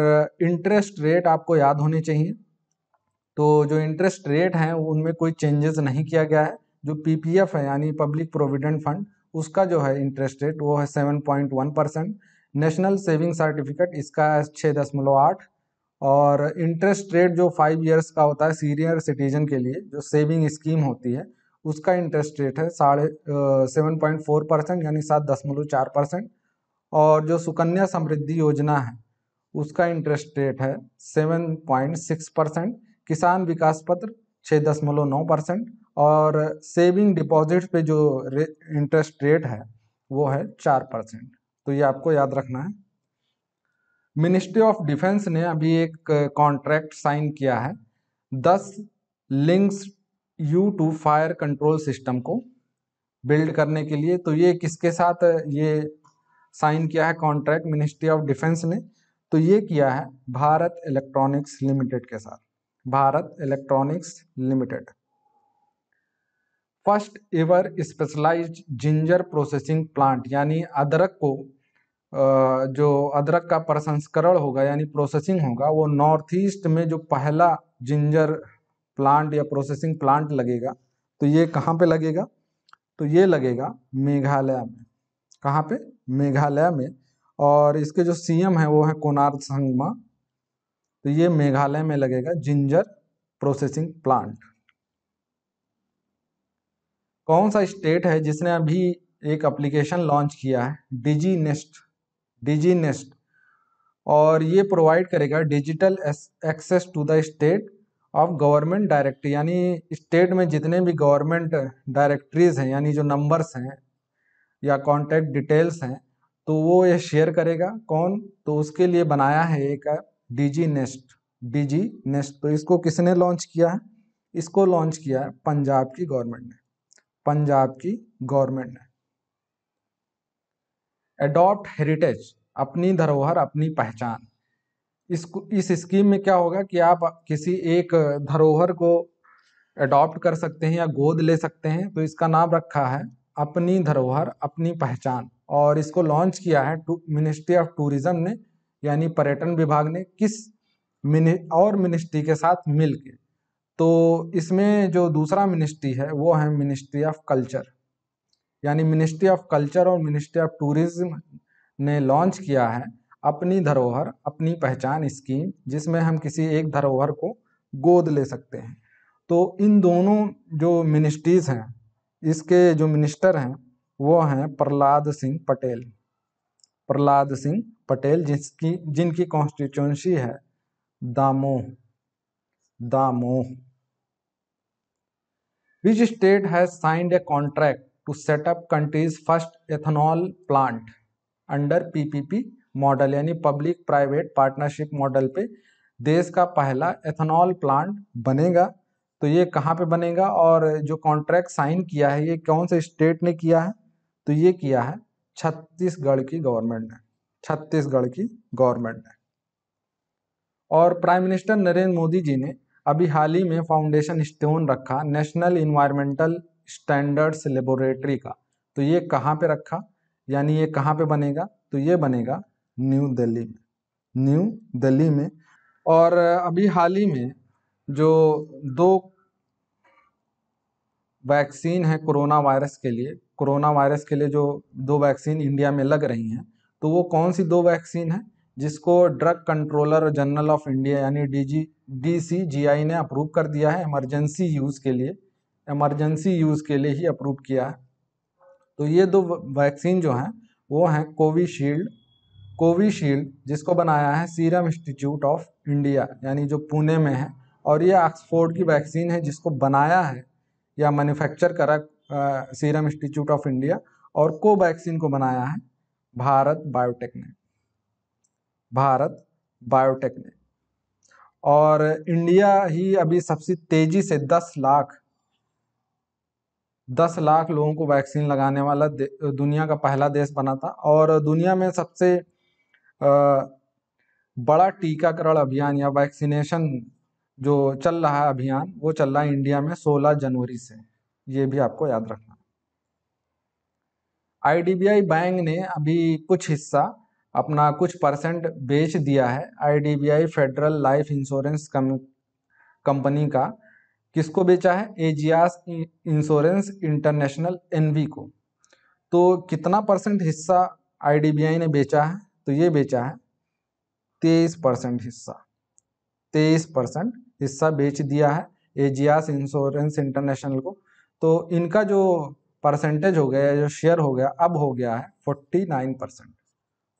इंटरेस्ट रेट आपको याद होने चाहिए तो जो इंटरेस्ट रेट हैं उनमें कोई चेंजेस नहीं किया गया है जो पीपीएफ है यानी पब्लिक प्रोविडेंट फंड उसका जो है इंटरेस्ट रेट वो है seven point one percent national saving certificate इसका छः दशमलव आठ और इंटरेस्ट रेट जो फाइव इयर्स का होता है सीनियर सिटीजन के लिए जो सेविंग स्कीम होती है उसका इंटरेस्ट रेट है साढ़े सेवन पॉइंट फोर परसेंट यानी सात दशमलव चार परसेंट और जो सुकन्या समृद्धि योजना है उसका इंटरेस्ट रेट है seven point six percent Kisan Vikas Patra छः दशमलव नौ परसेंट और सेविंग डिपॉजिट पे जो रे, इंटरेस्ट रेट है वो है चार परसेंट तो ये आपको याद रखना है मिनिस्ट्री ऑफ डिफेंस ने अभी एक कॉन्ट्रैक्ट साइन किया है दस Lynx U two fire control system को बिल्ड करने के लिए तो ये किसके साथ ये साइन किया है कॉन्ट्रैक्ट मिनिस्ट्री ऑफ डिफेंस ने तो ये किया है भारत इलेक्ट्रॉनिक्स लिमिटेड के साथ Bharat electronics limited first ever specialized ginger processing plant यानी अदरक को जो अदरक का प्रसंस्करण होगा यानी प्रोसेसिंग होगा वो नॉर्थ ईस्ट में जो पहला जिंजर प्लांट या प्रोसेसिंग प्लांट लगेगा तो ये कहाँ पे लगेगा तो ये लगेगा मेघालय में कहाँ पे मेघालय में और इसके जो सीएम है वो है कोनार्क संगमा तो ये मेघालय में लगेगा जिंजर प्रोसेसिंग प्लांट कौन सा स्टेट है जिसने अभी एक एप्लीकेशन लॉन्च किया है डिजी नेस्ट डीजी नेस्ट और ये प्रोवाइड करेगा digital access to the state of government directory यानी स्टेट में जितने भी गवर्नमेंट डायरेक्टरीज हैं यानी जो नंबर्स हैं या कॉन्टैक्ट डिटेल्स हैं तो वो ये शेयर करेगा कौन तो उसके लिए बनाया है एक app digi nest digi nest तो इसको किसने लॉन्च किया है इसको लॉन्च किया है पंजाब की गवर्नमेंट ने पंजाब की गवर्नमेंट ने एडॉप्ट हेरिटेज अपनी धरोहर अपनी पहचान इस इस स्कीम में क्या होगा कि आप किसी एक धरोहर को अडॉप्ट कर सकते हैं या गोद ले सकते हैं तो इसका नाम रखा है अपनी धरोहर अपनी पहचान और इसको लॉन्च किया है मिनिस्ट्री ऑफ टूरिज्म ने यानी पर्यटन विभाग ने किस मिनि और मिनिस्ट्री के साथ मिल के तो इसमें जो दूसरा मिनिस्ट्री है वो है मिनिस्ट्री ऑफ कल्चर यानी मिनिस्ट्री ऑफ कल्चर और मिनिस्ट्री ऑफ टूरिज्म ने लॉन्च किया है अपनी धरोहर अपनी पहचान स्कीम जिसमें हम किसी एक धरोहर को गोद ले सकते हैं तो इन दोनों जो मिनिस्ट्रीज़ हैं इसके जो मिनिस्टर हैं वो हैं प्रहलाद सिंह पटेल प्रहलाद सिंह पटेल जिसकी जिनकी कॉन्स्टिट्यूंसी है Damoh Damoh which state has signed a contract to set up country's first ethanol plant under PPP model यानी पब्लिक प्राइवेट पार्टनरशिप मॉडल पे देश का पहला एथेनॉल प्लांट बनेगा तो ये कहाँ पे बनेगा और जो कॉन्ट्रैक्ट साइन किया है ये कौन से स्टेट ने किया है तो ये किया है छत्तीसगढ़ की गवर्नमेंट ने छत्तीसगढ़ की गवर्नमेंट ने और प्राइम मिनिस्टर नरेंद्र मोदी जी ने अभी हाल ही में फाउंडेशन स्टोन रखा नेशनल इन्वायरमेंटल स्टैंडर्ड्स लेबोरेटरी का तो ये कहाँ पे रखा यानी ये कहाँ पे बनेगा तो ये बनेगा न्यू दिल्ली में न्यू दिल्ली में और अभी हाल ही में जो दो वैक्सीन है कोरोना वायरस के लिए कोरोना वायरस के लिए जो दो वैक्सीन इंडिया में लग रही हैं तो वो कौन सी दो वैक्सीन है जिसको drug controller general of India यानी D G D C ji I ने अप्रूव कर दिया है इमरजेंसी यूज़ के लिए इमरजेंसी यूज़ के लिए ही अप्रूव किया है तो ये दो वैक्सीन जो हैं वो हैं कोविशील्ड कोविशील्ड जिसको बनाया है सीरम इंस्टीट्यूट ऑफ इंडिया यानी जो पुणे में है और ये ऑक्सफोर्ड की वैक्सीन है जिसको बनाया है या मैन्युफैक्चर करा सीरम इंस्टीट्यूट ऑफ इंडिया और कोवैक्सीन को बनाया है भारत बायोटेक ने भारत बायोटेक ने और इंडिया ही अभी सबसे तेज़ी से 10 लाख दस लाख लोगों को वैक्सीन लगाने वाला दुनिया का पहला देश बना था और दुनिया में सबसे बड़ा टीकाकरण अभियान या वैक्सीनेशन जो चल रहा है अभियान वो चल रहा है इंडिया में 16 जनवरी से ये भी आपको याद रखना आईडीबीआई बैंक ने अभी कुछ हिस्सा अपना कुछ परसेंट बेच दिया है IDBI federal life insurance company का किसको बेचा है एजियास इंश्योरेंस इंटरनेशनल एनवी को तो कितना परसेंट हिस्सा आईडीबीआई ने बेचा है तो ये बेचा है तेईस परसेंट हिस्सा तेईस परसेंट हिस्सा बेच दिया है एजियास इंश्योरेंस इंटरनेशनल को तो इनका जो परसेंटेज हो गया जो शेयर हो गया अब हो गया है forty nine percent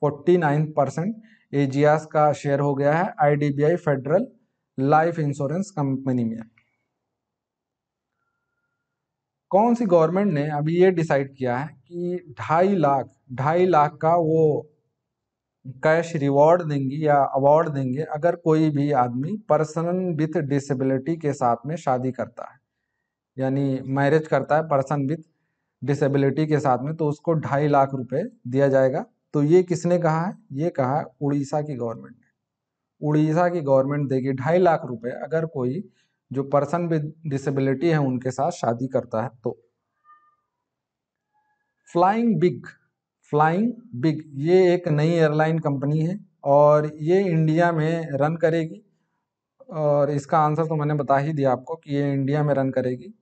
forty nine percent Ageas का शेयर हो गया है IDBI federal life insurance company में कौन सी गवर्नमेंट ने अभी ये डिसाइड किया है कि ढाई लाख ढाई लाख का वो कैश रिवॉर्ड देंगी या अवार्ड देंगे अगर कोई भी आदमी पर्सन विथ डिसेबिलिटी के साथ में शादी करता है यानी मैरिज करता है पर्सन विथ डिसेबिलिटी के साथ में तो उसको ढाई लाख रुपए दिया जाएगा तो ये किसने कहा है ये कहा है उड़ीसा की गवर्नमेंट ने उड़ीसा की गवर्नमेंट देगी ढाई लाख रुपए अगर कोई जो पर्सन विद डिसेबिलिटी है उनके साथ शादी करता है तो फ्लाइंग बिग फ्लाइंग बिग ये एक नई एयरलाइन कंपनी है और ये इंडिया में रन करेगी और इसका आंसर तो मैंने बता ही दिया आपको कि ये इंडिया में रन करेगी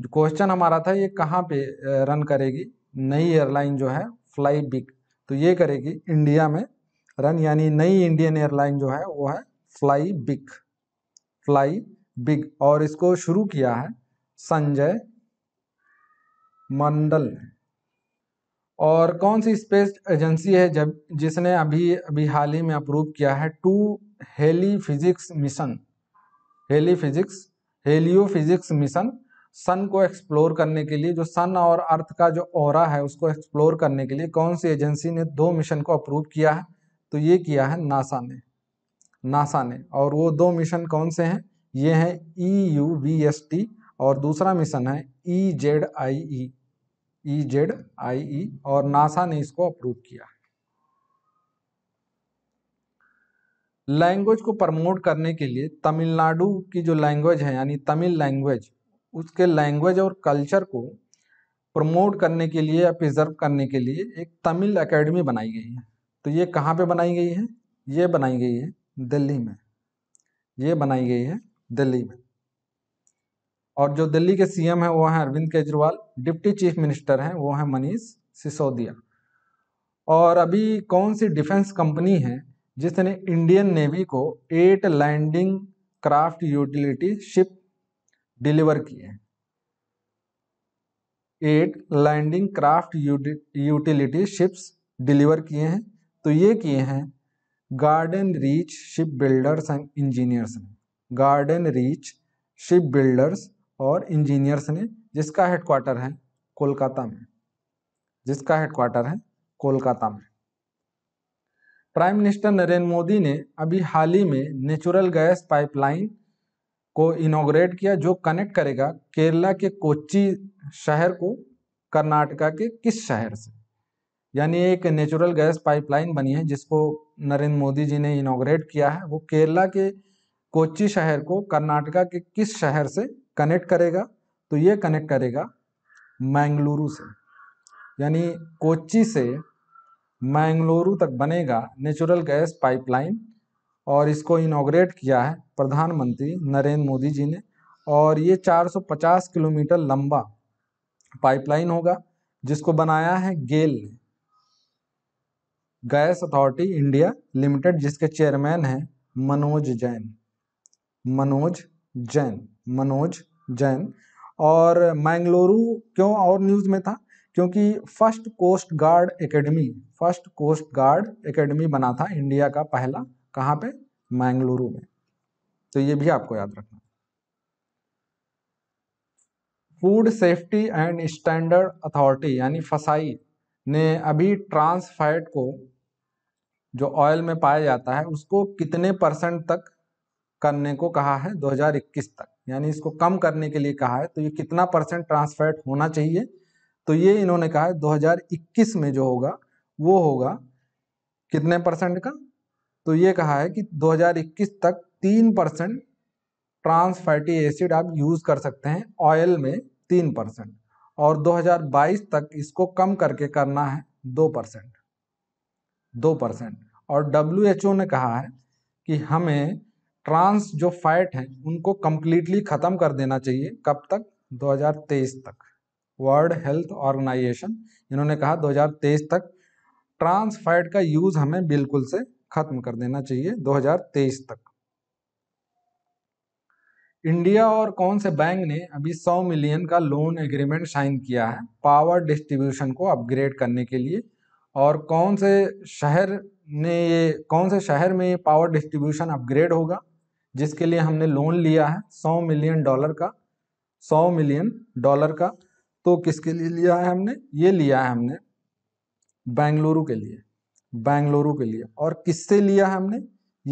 जो क्वेश्चन हमारा था ये कहाँ पे रन करेगी नई एयरलाइन जो है फ्लाई बिग तो ये करेगी इंडिया में रन यानी नई इंडियन एयरलाइन जो है वो है फ्लाई बिग फ्लाई बिग और इसको शुरू किया है संजय मंडल ने और कौन सी स्पेस एजेंसी है जब जिसने अभी अभी हाल ही में अप्रूव किया है two heliophysics mission heliophysics heliophysics mission sun को एक्सप्लोर करने के लिए जो सन और अर्थ का जो ओरा है उसको एक्सप्लोर करने के लिए कौन सी एजेंसी ने दो मिशन को अप्रूव किया है तो ये किया है नासा ने नासा ने और वो दो मिशन कौन से हैं ये है E U V S T और दूसरा मिशन है E Z I E E Z I ई और नासा ने इसको अप्रूव किया है लैंग्वेज को प्रमोट करने के लिए तमिलनाडु की जो लैंग्वेज है यानी तमिल लैंग्वेज उसके लैंग्वेज और कल्चर को प्रमोट करने के लिए या प्रिजर्व करने के लिए एक तमिल एकेडमी बनाई गई है तो ये कहाँ पे बनाई गई है ये बनाई गई है दिल्ली में ये बनाई गई है दिल्ली में और जो दिल्ली के सीएम हैं वो हैं Arvind Kejriwal deputy chief minister हैं वो हैं मनीष सिसोदिया और अभी कौन सी डिफेंस कंपनी है जिसने इंडियन नेवी को eight landing craft utility ship deliver किए हैं eight landing craft utility ships deliver किए हैं तो ये किए हैं garden reach ship builders and engineers ने गार्डन रीच शिप बिल्डर्स और इंजीनियर्स ने जिसका हेडक्वार्टर है कोलकाता में जिसका हेडक्वार्टर है कोलकाता में प्राइम मिनिस्टर नरेंद्र मोदी ने अभी हाल ही में नेचुरल गैस पाइपलाइन को इनोग्रेट किया जो कनेक्ट करेगा केरला के कोची शहर को कर्नाटका के किस शहर से यानी एक नेचुरल गैस पाइपलाइन बनी है जिसको नरेंद्र मोदी जी ने इनोग्रेट किया है वो केरला के कोच्चि शहर को कर्नाटका के किस शहर से कनेक्ट करेगा तो ये कनेक्ट करेगा मैंगलुरु से यानी कोची से मैंगलुरु तक बनेगा नेचुरल गैस पाइपलाइन और इसको इनोग्रेट किया है प्रधानमंत्री नरेंद्र मोदी जी ने और ये 450 किलोमीटर लंबा पाइपलाइन होगा जिसको बनाया है गेल ने गैस अथॉरिटी इंडिया लिमिटेड जिसके चेयरमैन हैं मनोज जैन मनोज जैन मनोज जैन और मैंगलोरु क्यों और न्यूज़ में था क्योंकि first coast guard academy first coast guard academy बना था इंडिया का पहला कहाँ पे मैंगलुरु में तो ये भी आपको याद रखना food safety and standard authority यानी फसाई ने अभी ट्रांस फैट को जो ऑयल में पाया जाता है उसको कितने परसेंट तक करने को कहा है 2021 तक यानी इसको कम करने के लिए कहा है तो ये कितना परसेंट ट्रांसफैट होना चाहिए तो ये इन्होंने कहा है 2021 में जो होगा वो होगा कितने परसेंट का तो ये कहा है कि 2021 तक तीन परसेंट ट्रांसफैटी एसिड आप यूज़ कर सकते हैं ऑयल में तीन परसेंट और 2022 तक इसको कम करके करना है दो परसेंट दो परसेंट और डब्ल्यू ने कहा है कि हमें ट्रांस जो फैट हैं उनको कम्प्लीटली ख़त्म कर देना चाहिए कब तक 2023 तक वर्ल्ड हेल्थ ऑर्गेनाइजेशन इन्होंने कहा 2023 तक ट्रांस फैट का यूज़ हमें बिल्कुल से ख़त्म कर देना चाहिए 2023 तक इंडिया और कौन से बैंक ने अभी 100 मिलियन का लोन एग्रीमेंट साइन किया है पावर डिस्ट्रीब्यूशन को अपग्रेड करने के लिए और कौन से शहर ने ये कौन से शहर में ये पावर डिस्ट्रीब्यूशन अपग्रेड होगा जिसके लिए हमने लोन लिया है सौ मिलियन डॉलर का सौ मिलियन डॉलर का तो किसके लिए लिया है हमने ये लिया है हमने बेंगलुरु के लिए बेंगलुरु के लिए और किससे लिया है हमने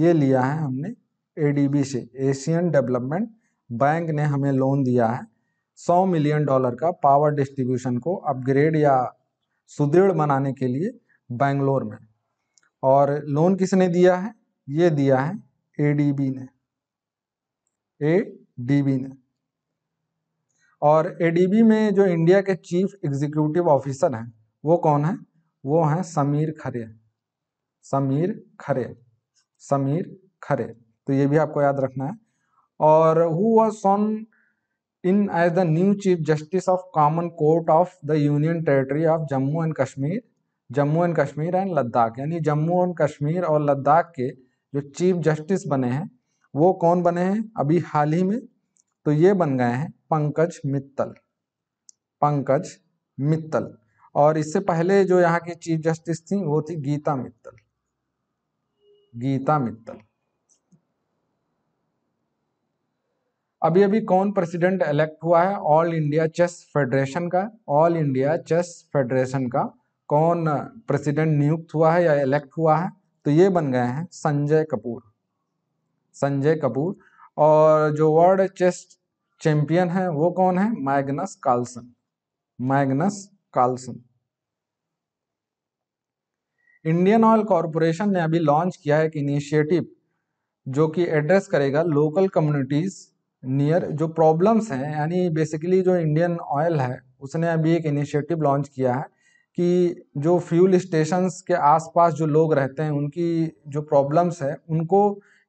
ये लिया है हमने एडीबी से एशियन डेवलपमेंट बैंक ने हमें लोन दिया है सौ मिलियन डॉलर का पावर डिस्ट्रीब्यूशन को अपग्रेड या सुदृढ़ बनाने के लिए बेंगलोर में और लोन किसने दिया है ये दिया है एडीबी ने बी ने और एडीबी में जो इंडिया के चीफ एग्जीक्यूटिव ऑफिसर हैं वो कौन है वो हैं समीर खरे समीर खरे समीर खरे तो ये भी आपको याद रखना है और who was sworn in as the new chief justice of common court of the union territory of Jammu and Kashmir Jammu and Kashmir and Ladakh यानी जम्मू एंड कश्मीर और लद्दाख के जो चीफ जस्टिस बने हैं वो कौन बने हैं अभी हाल ही में तो ये बन गए हैं पंकज मित्तल पंकज मित्तल और इससे पहले जो यहाँ की चीफ जस्टिस थी वो थी गीता मित्तल गीता मित्तल अभी अभी कौन प्रेसिडेंट इलेक्ट हुआ है ऑल इंडिया चेस फेडरेशन का ऑल इंडिया चेस फेडरेशन का कौन प्रेसिडेंट नियुक्त हुआ है या इलेक्ट हुआ है तो ये बन गए हैं संजय कपूर संजय कपूर और जो वर्ल्ड चेस चैंपियन है वो कौन है Magnus Carlsen Magnus Carlsen Indian oil corporation ने अभी लॉन्च किया है एक इनिशिएटिव जो कि एड्रेस करेगा लोकल कम्युनिटीज़ नियर जो प्रॉब्लम्स हैं यानी बेसिकली जो इंडियन ऑयल है उसने अभी एक इनिशिएटिव लॉन्च किया है कि जो फ्यूल स्टेशंस के आसपास जो लोग रहते हैं उनकी जो प्रॉब्लम्स है उनको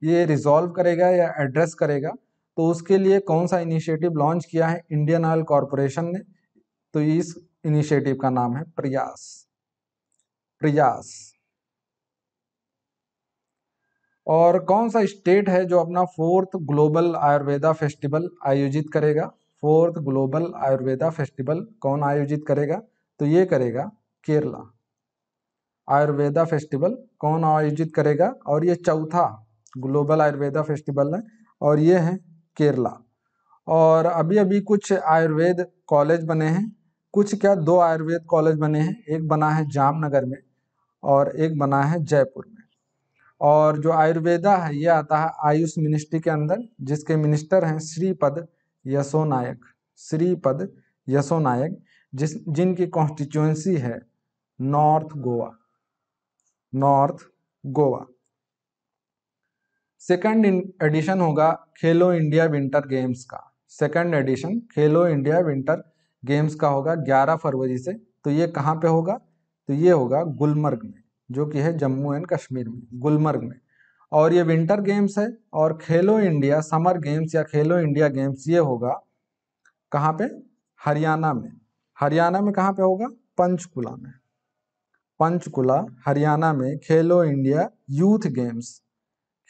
ये रिजॉल्व करेगा या एड्रेस करेगा तो उसके लिए कौन सा इनिशिएटिव लॉन्च किया है इंडियन ऑयल कॉरपोरेशन ने तो इस इनिशिएटिव का नाम है प्रयास प्रयास और कौन सा स्टेट है जो अपना फोर्थ ग्लोबल आयुर्वेदा फेस्टिवल आयोजित करेगा फोर्थ ग्लोबल आयुर्वेदा फेस्टिवल कौन आयोजित करेगा तो ये करेगा केरला आयुर्वेदा फेस्टिवल कौन आयोजित करेगा और ये चौथा ग्लोबल आयुर्वेदा फेस्टिवल है और ये है केरला और अभी अभी कुछ आयुर्वेद कॉलेज बने हैं कुछ क्या दो आयुर्वेद कॉलेज बने हैं एक बना है जामनगर में और एक बना है जयपुर में और जो आयुर्वेदा है ये आता है आयुष मिनिस्ट्री के अंदर जिसके मिनिस्टर हैं श्रीपद यशो नायक श्रीपद यशो नायक जिस जिनकी कॉन्स्टिट्यूंसी है north Goa north Goa second edition होगा खेलो इंडिया विंटर गेम्स का second edition Khelo India winter games का होगा 11 फरवरी से तो ये कहाँ पे होगा तो ये होगा गुलमर्ग में जो कि है जम्मू एंड कश्मीर में गुलमर्ग में और ये विंटर गेम्स है और खेलो इंडिया समर गेम्स या खेलो इंडिया गेम्स ये होगा कहाँ पे हरियाणा में हरियाणा में कहाँ पे होगा पंचकुला में पंचकुला हरियाणा में Khelo India youth games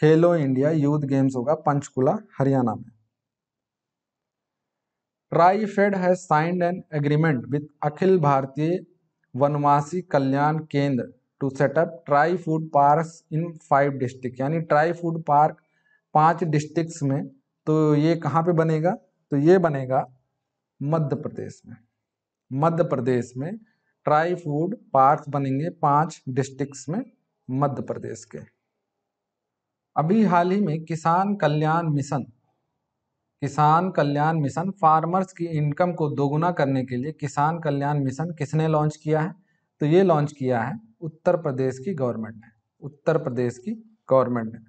Khelo India youth games होगा पंचकुला हरियाणा में TRIFED has signed an agreement with Akhil Bharatiya Vanvasi Kalyan Kendra to set up tri food park in five district यानी ट्राई फूड पार्क पांच डिस्ट्रिक्ट्स में तो ये कहाँ पे बनेगा तो ये बनेगा मध्य प्रदेश में मध्य प्रदेश में ट्राई फूड पार्क बनेंगे पांच डिस्ट्रिक्ट्स में मध्य प्रदेश के अभी हाल ही में किसान Kalyan mission Kisan Kalyan mission farmers की इनकम को दोगुना करने के लिए किसान कल्याण मिशन किसने लॉन्च किया है तो ये लॉन्च किया है उत्तर प्रदेश की गवर्नमेंट ने उत्तर प्रदेश की गवर्नमेंट ने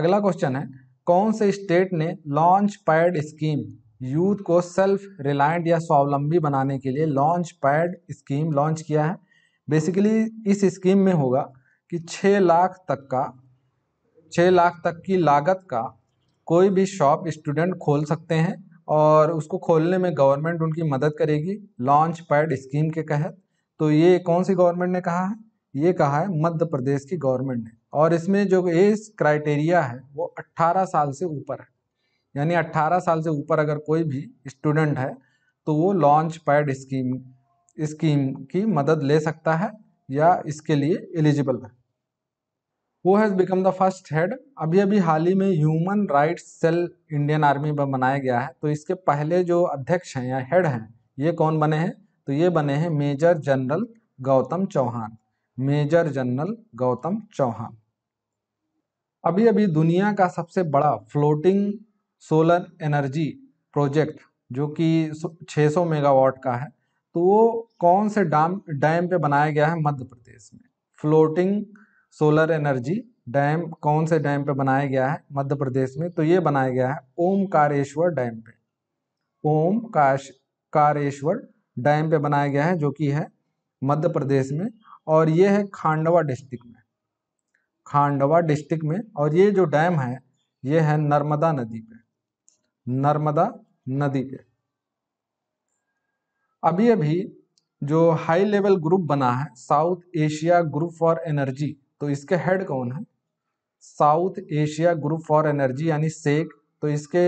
अगला क्वेश्चन है कौन से स्टेट ने लॉन्च पैड स्कीम यूथ को सेल्फ रिलायंट या स्वावलंबी बनाने के लिए लॉन्च पैड स्कीम लॉन्च किया है बेसिकली इस स्कीम में होगा कि छः लाख तक का छः लाख तक की लागत का कोई भी शॉप स्टूडेंट खोल सकते हैं और उसको खोलने में गवर्नमेंट उनकी मदद करेगी लॉन्च पैड स्कीम के तहत तो ये कौन सी गवर्नमेंट ने कहा है ये कहा है मध्य प्रदेश की गवर्नमेंट ने और इसमें जो एज क्राइटेरिया है वो 18 साल से ऊपर है यानी 18 साल से ऊपर अगर कोई भी स्टूडेंट है तो वो लॉन्च पैड स्कीम स्कीम की मदद ले सकता है या इसके लिए एलिजिबल है who has become the first head अभी अभी हाल ही में human rights cell Indian army में बनाया गया है तो इसके पहले जो अध्यक्ष हैं या हेड हैं ये कौन बने हैं तो ये बने हैं major general Gautam Chauhan major general Gautam Chauhan अभी अभी दुनिया का सबसे बड़ा फ्लोटिंग सोलर एनर्जी प्रोजेक्ट जो कि 600 मेगावाट का है तो वो कौन से डैम डैम पे बनाया गया है मध्य प्रदेश में फ्लोटिंग सोलर एनर्जी डैम कौन से डैम पे बनाया गया है मध्य प्रदेश में तो ये बनाया गया है ओमकारेश्वर डैम पे ओम काश कारेश्वर डैम पे बनाया गया है जो कि है मध्य प्रदेश में और ये है खांडवा डिस्ट्रिक्ट में खांडवा डिस्ट्रिक्ट में और ये जो डैम है ये है नर्मदा नदी पे नर्मदा नदी पे अभी अभी जो हाई लेवल ग्रुप बना है South Asia Group for Energy तो इसके हेड कौन है South Asia Group for Energy यानी सेक तो इसके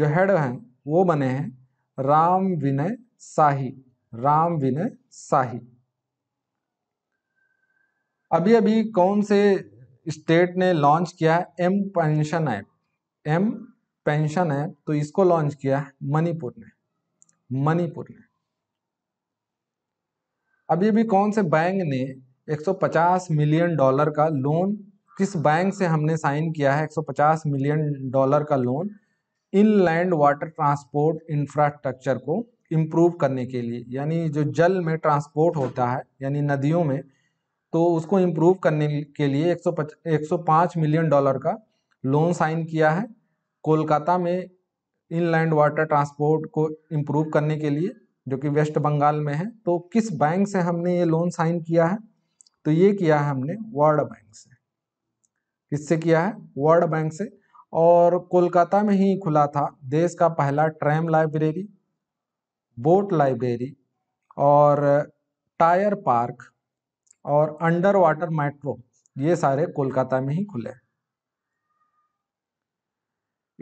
जो हेड हैं वो बने हैं राम विनय साही राम विनय साही अभी अभी कौन से स्टेट ने लॉन्च किया है M pension app M pension app तो इसको लॉन्च किया है मणिपुर ने मणिपुर ने अभी अभी कौन से बैंक ने 150 मिलियन डॉलर का लोन किस बैंक से हमने साइन किया है 150 मिलियन डॉलर का loan inland water transport infrastructure को इम्प्रूव करने के लिए यानी जो जल में ट्रांसपोर्ट होता है यानी नदियों में तो उसको इम्प्रूव करने के लिए 105 मिलियन डॉलर का लोन साइन किया है कोलकाता में इनलैंड वाटर ट्रांसपोर्ट को इम्प्रूव करने के लिए जो कि वेस्ट बंगाल में है तो किस बैंक से हमने ये लोन साइन किया है तो ये किया है हमने वर्ल्ड बैंक से किससे किया है वर्ल्ड बैंक से और कोलकाता में ही खुला था देश का पहला ट्रैम लाइब्रेरी बोट लाइब्रेरी और टायर पार्क और अंडर वाटर मेट्रो ये सारे कोलकाता में ही खुले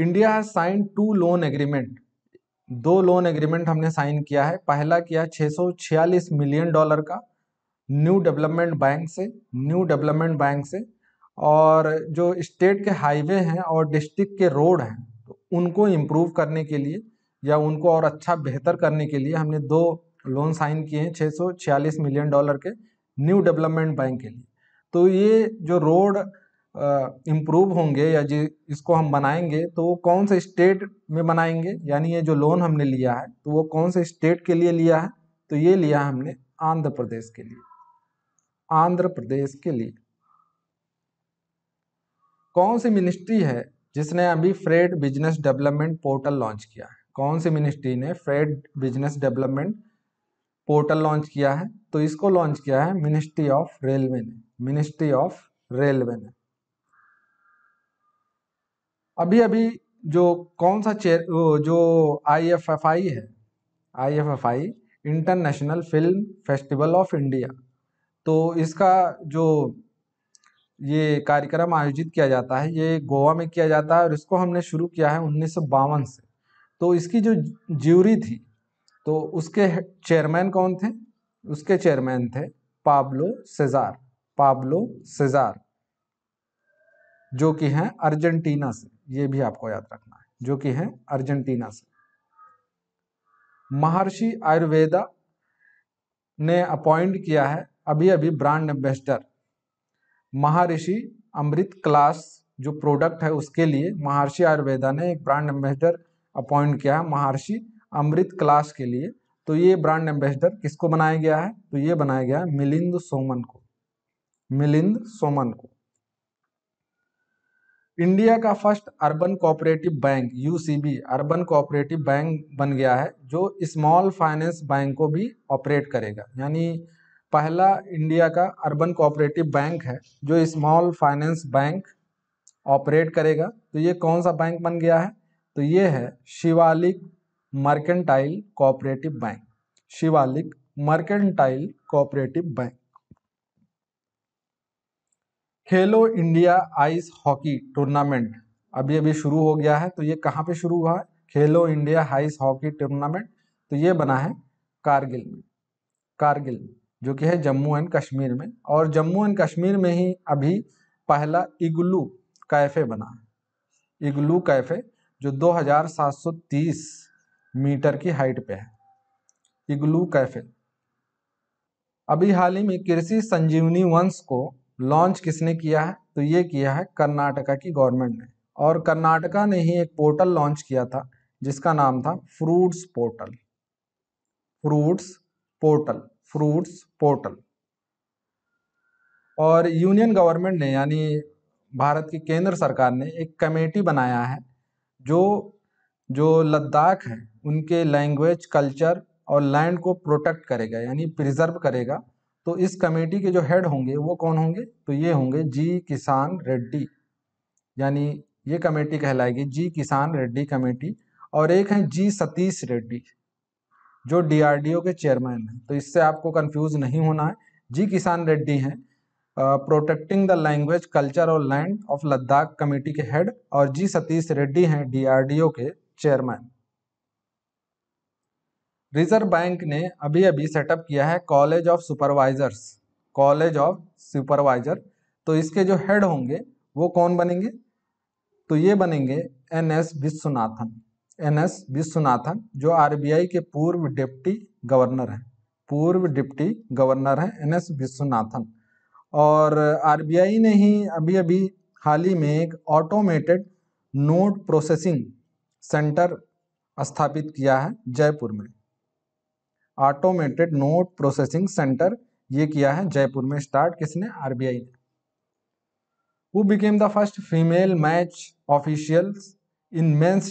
इंडिया है साइन टू लोन एग्रीमेंट दो लोन एग्रीमेंट हमने साइन किया है पहला किया 646 मिलियन डॉलर का न्यू डेवलपमेंट बैंक से न्यू डेवलपमेंट बैंक से और जो स्टेट के हाईवे हैं और डिस्ट्रिक्ट के रोड हैं तो उनको इम्प्रूव करने के लिए या उनको और अच्छा बेहतर करने के लिए हमने दो लोन साइन किए हैं छः मिलियन डॉलर के न्यू डेवलपमेंट बैंक के लिए तो ये जो रोड इम्प्रूव होंगे या जी इसको हम बनाएंगे तो वो कौन से स्टेट में बनाएंगे यानी ये जो लोन हमने लिया है तो वो कौन से स्टेट के लिए लिया है तो ये लिया हमने आंध्र प्रदेश के लिए आंध्र प्रदेश के लिए कौन सी मिनिस्ट्री है जिसने अभी freight business development portal launch किया है कौन सी मिनिस्ट्री ने freight business development portal launch किया है तो इसको लॉन्च किया है मिनिस्ट्री ऑफ रेलवे ने मिनिस्ट्री ऑफ रेलवे ने अभी अभी जो कौन सा चेयर जो आईएफएफआई है IFFI international film festival of India तो इसका जो ये कार्यक्रम आयोजित किया जाता है ये गोवा में किया जाता है और इसको हमने शुरू किया है उन्नीस से तो इसकी जो ज्यूरी थी तो उसके चेयरमैन कौन थे उसके चेयरमैन थे पाब्लो सेजार पाब्लो सेजार जो कि हैं अर्जेंटीना से ये भी आपको याद रखना है जो कि हैं अर्जेंटीना से महर्षि आयुर्वेदा ने अपॉइंट किया है अभी अभी ब्रांड एम्बेसडर महर्षि अमृत क्लास जो प्रोडक्ट है उसके लिए महर्षि आयुर्वेदा ने एक ब्रांड एम्बेसडर अपॉइंट किया है महर्षि अमृत क्लास के लिए तो ये ब्रांड एम्बेसडर किसको बनाया गया है तो ये बनाया गया है मिलिंद सोमन को मिलिंद सोमन को इंडिया का first urban cooperative bank UCB urban cooperative bank बन गया है जो स्मॉल फाइनेंस बैंक को भी ऑपरेट करेगा यानी पहला इंडिया का अर्बन कोऑपरेटिव बैंक है जो स्मॉल फाइनेंस बैंक ऑपरेट करेगा तो ये कौन सा बैंक बन गया है तो ये है Shivalik mercantile cooperative bank Shivalik mercantile cooperative bank Khelo India ice hockey tournament अभी अभी शुरू हो गया है तो ये कहाँ पे शुरू हुआ है खेलो इंडिया आइस हॉकी टूर्नामेंट तो ये बना है कारगिल में कारगिल में जो कि है जम्मू एंड कश्मीर में और जम्मू एंड कश्मीर में ही अभी पहला इग्लू कैफ़े बना है इग्लू कैफ़े जो 2730 मीटर की हाइट पे है इग्लू कैफ़े अभी हाल ही में कृषि संजीवनी वंश को लॉन्च किसने किया है तो ये किया है कर्नाटका की गवर्नमेंट ने और कर्नाटका ने ही एक पोर्टल लॉन्च किया था जिसका नाम था fruits portal fruits portal fruits portal और यूनियन गवर्नमेंट ने यानी भारत की केंद्र सरकार ने एक कमेटी बनाया है जो जो लद्दाख है उनके लैंग्वेज कल्चर और लैंड को प्रोटेक्ट करेगा यानी प्रिजर्व करेगा तो इस कमेटी के जो हेड होंगे वो कौन होंगे तो ये होंगे जी किसान रेड्डी यानी ये कमेटी कहलाएगी जी किसान रेड्डी कमेटी और एक है जी सतीश रेड्डी जो डीआरडीओ के चेयरमैन हैं तो इससे आपको कंफ्यूज नहीं होना है जी किसान रेड्डी हैं प्रोटेक्टिंग द लैंग्वेज कल्चर और लैंड ऑफ लद्दाख कमेटी के हेड और जी सतीश रेड्डी हैं डीआरडीओ के चेयरमैन रिजर्व बैंक ने अभी अभी सेटअप किया है college of supervisors college of supervisor तो इसके जो हेड होंगे वो कौन बनेंगे तो ये बनेंगे N S Viswanathan N S Viswanathan जो आरबीआई के पूर्व डिप्टी गवर्नर हैं पूर्व डिप्टी गवर्नर हैं एन एस विश्वनाथन और आरबीआई ने ही अभी अभी हाल ही में एक ऑटोमेटेड नोट प्रोसेसिंग सेंटर स्थापित किया है जयपुर में ऑटोमेटेड नोट प्रोसेसिंग सेंटर ये किया है जयपुर में स्टार्ट किसने आरबीआई ने वो became the first female match officials in men's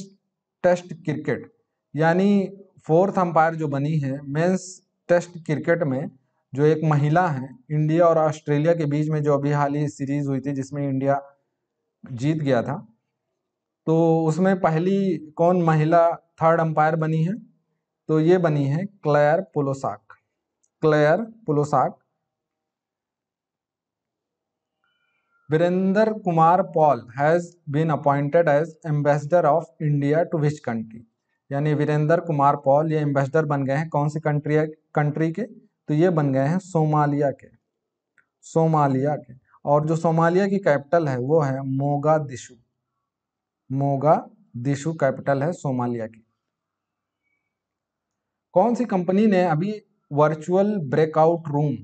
test cricket यानी फोर्थ अंपायर जो बनी है मेंस टेस्ट क्रिकेट में जो एक महिला हैं इंडिया और ऑस्ट्रेलिया के बीच में जो अभी हाल ही सीरीज हुई थी जिसमें इंडिया जीत गया था तो उसमें पहली कौन महिला थर्ड अंपायर बनी है तो ये बनी है Claire Polosak Claire Polosak Virendra Kumar Paul has been appointed as ambassador of India to which country यानी वीरेंद्र कुमार पॉल ये एम्बेसडर बन गए हैं कौन सी कंट्री कंट्री के तो ये बन गए हैं सोमालिया के सोमालिया के और जो सोमालिया की कैपिटल है वो है Mogadishu Mogadishu capital है सोमालिया की कौन सी कंपनी ने अभी virtual breakout room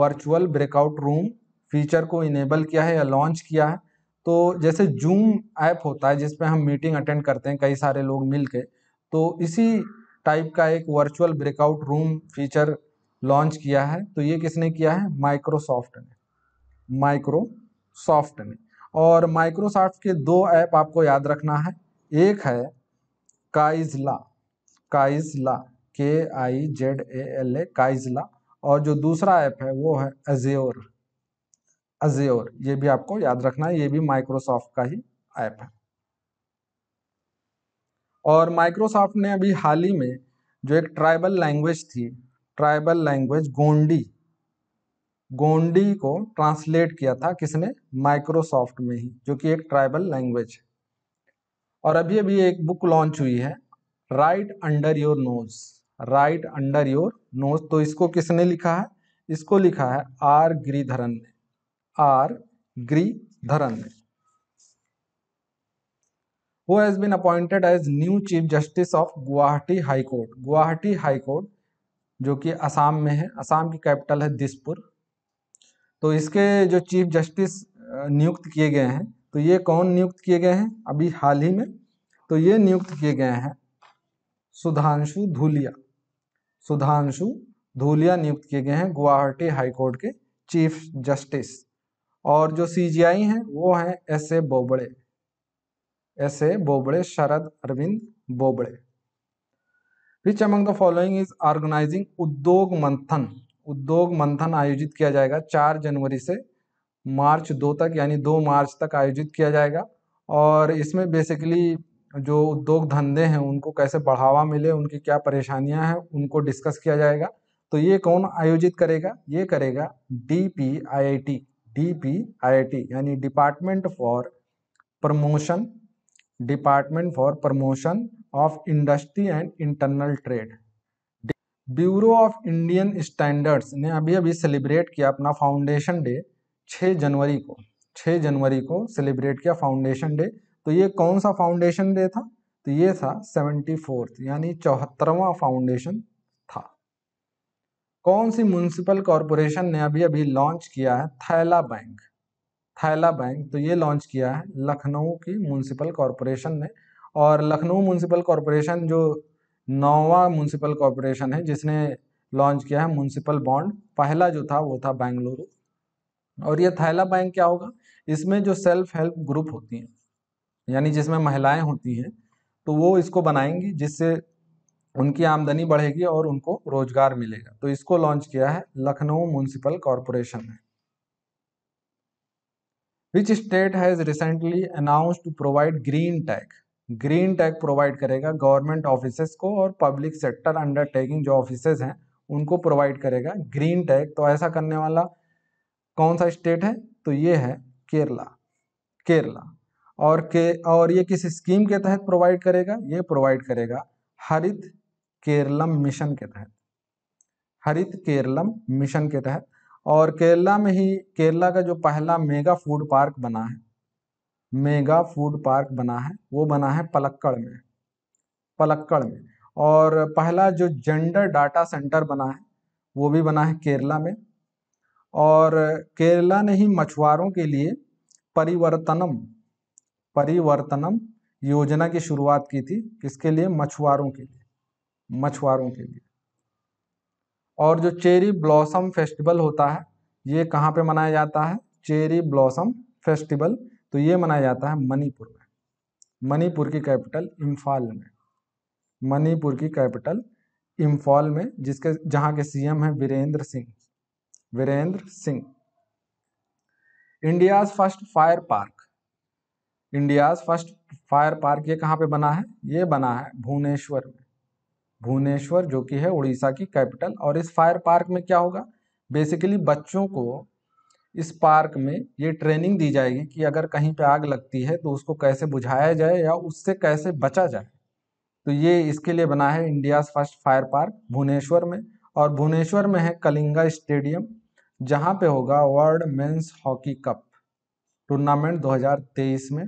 virtual breakout room feature को इनेबल किया है या लॉन्च किया है तो जैसे जूम ऐप होता है जिसमें हम मीटिंग अटेंड करते हैं कई सारे लोग मिल के तो इसी टाइप का एक virtual breakout room feature launch किया है तो ये किसने किया है माइक्रोसॉफ्ट ने माइक्रोसॉफ्ट ने और माइक्रोसॉफ्ट के दो ऐप आपको याद रखना है एक है काइजला काइजला के I Z A L A काइजला और जो दूसरा ऐप है वो है अजेर अज्योर ये भी आपको याद रखना है ये भी माइक्रोसॉफ्ट का ही ऐप है और माइक्रोसॉफ्ट ने अभी हाल ही में जो एक ट्राइबल लैंग्वेज थी ट्राइबल लैंग्वेज गोंडी गोंडी को ट्रांसलेट किया था किसने माइक्रोसॉफ्ट में ही जो कि एक ट्राइबल लैंग्वेज है और अभी अभी एक बुक लॉन्च हुई है right under your nose right under your nose तो इसको किसने लिखा है इसको लिखा है आर गिरिधरन ने R Dharan who has been appointed as new chief justice of Guwahati high court Guwahati high court जो कि असम में है असम की कैपिटल है दिसपुर तो इसके जो चीफ जस्टिस नियुक्त किए गए हैं तो ये कौन नियुक्त किए गए हैं अभी हाल ही में तो ये नियुक्त किए गए हैं सुधांशु धूलिया सुधांशु धूलिया नियुक्त किए गए हैं गुवाहाटी हाईकोर्ट के चीफ जस्टिस और जो सी जी आई हैं वो हैं S A Bobde S A Bobde Sharad Arvind Bobde which among the following is organizing Udyog Manthan उद्योग मंथन आयोजित किया जाएगा चार जनवरी से मार्च दो तक यानी दो मार्च तक आयोजित किया जाएगा और इसमें बेसिकली जो उद्योग धंधे हैं उनको कैसे बढ़ावा मिले उनकी क्या परेशानियां हैं उनको डिस्कस किया जाएगा तो ये कौन आयोजित करेगा ये करेगा D P I I T D P I T यानी department for promotion department for promotion of industry and internal trade bureau of Indian standards ने अभी अभी सेलिब्रेट किया अपना फाउंडेशन डे 6 जनवरी को 6 जनवरी को सेलिब्रेट किया फाउंडेशन डे तो ये कौन सा फाउंडेशन डे था तो ये था सेवेंटी फोर्थ यानी चौहत्तरवा फाउंडेशन कौन सी म्यूनसिपल कॉरपोरेशन ने अभी अभी लॉन्च किया है थैला बैंक थैला बैंक तो ये लॉन्च किया है लखनऊ की म्यूनसिपल कॉरपोरेशन ने और लखनऊ म्यूनसिपल कॉरपोरेशन जो नौवा म्यूनसिपल कॉरपोरेशन है जिसने लॉन्च किया है म्यूनसिपल बॉन्ड पहला जो था वो था बेंगलुरु और ये थैला बैंक क्या होगा इसमें जो सेल्फ हेल्प ग्रुप होती हैं यानी जिसमें महिलाएं होती हैं तो वो इसको बनाएंगी जिससे उनकी आमदनी बढ़ेगी और उनको रोजगार मिलेगा तो इसको लॉन्च किया है लखनऊ म्यूनसिपल कॉरपोरेशन ने which state has recently announce to provide green tag green tag provide करेगा गवर्नमेंट ऑफिस को और पब्लिक सेक्टर अंडरटेकिंग जो ऑफिस हैं उनको प्रोवाइड करेगा ग्रीन टैग तो ऐसा करने वाला कौन सा स्टेट है तो ये है केरला केरला और के और ये किस स्कीम के तहत प्रोवाइड करेगा ये प्रोवाइड करेगा हरित केरलम मिशन के तहत हरित केरलम मिशन के तहत और केरला में ही केरला का जो पहला मेगा फूड पार्क बना है मेगा फूड पार्क बना है वो बना है पलक्कड़ में पलक्कड़ में और पहला जो जेंडर डाटा सेंटर बना है वो भी बना है केरला में और केरला ने ही मछुआरों के लिए परिवर्तनम परिवर्तनम योजना की शुरुआत की थी किसके लिए मछुआरों के लिए मछुआरों के लिए और जो चेरी ब्लॉसम फेस्टिवल होता है ये कहाँ पे मनाया जाता है चेरी ब्लॉसम फेस्टिवल तो ये मनाया जाता है मणिपुर में मणिपुर की कैपिटल इम्फाल में मणिपुर की कैपिटल इम्फाल में जिसके जहाँ के सीएम है Virendra Singh Virendra Singh India's first fire park India's first fire park ये कहाँ पे बना है ये बना है भुवनेश्वर में भुवनेश्वर जो कि है उड़ीसा की कैपिटल और इस फायर पार्क में क्या होगा बेसिकली बच्चों को इस पार्क में ये ट्रेनिंग दी जाएगी कि अगर कहीं पे आग लगती है तो उसको कैसे बुझाया जाए या उससे कैसे बचा जाए तो ये इसके लिए बना है India first fire park Bhubaneswar में और भुवनेश्वर में है कलिंगा स्टेडियम जहाँ पे होगा world men's hockey cup tournament 2023 में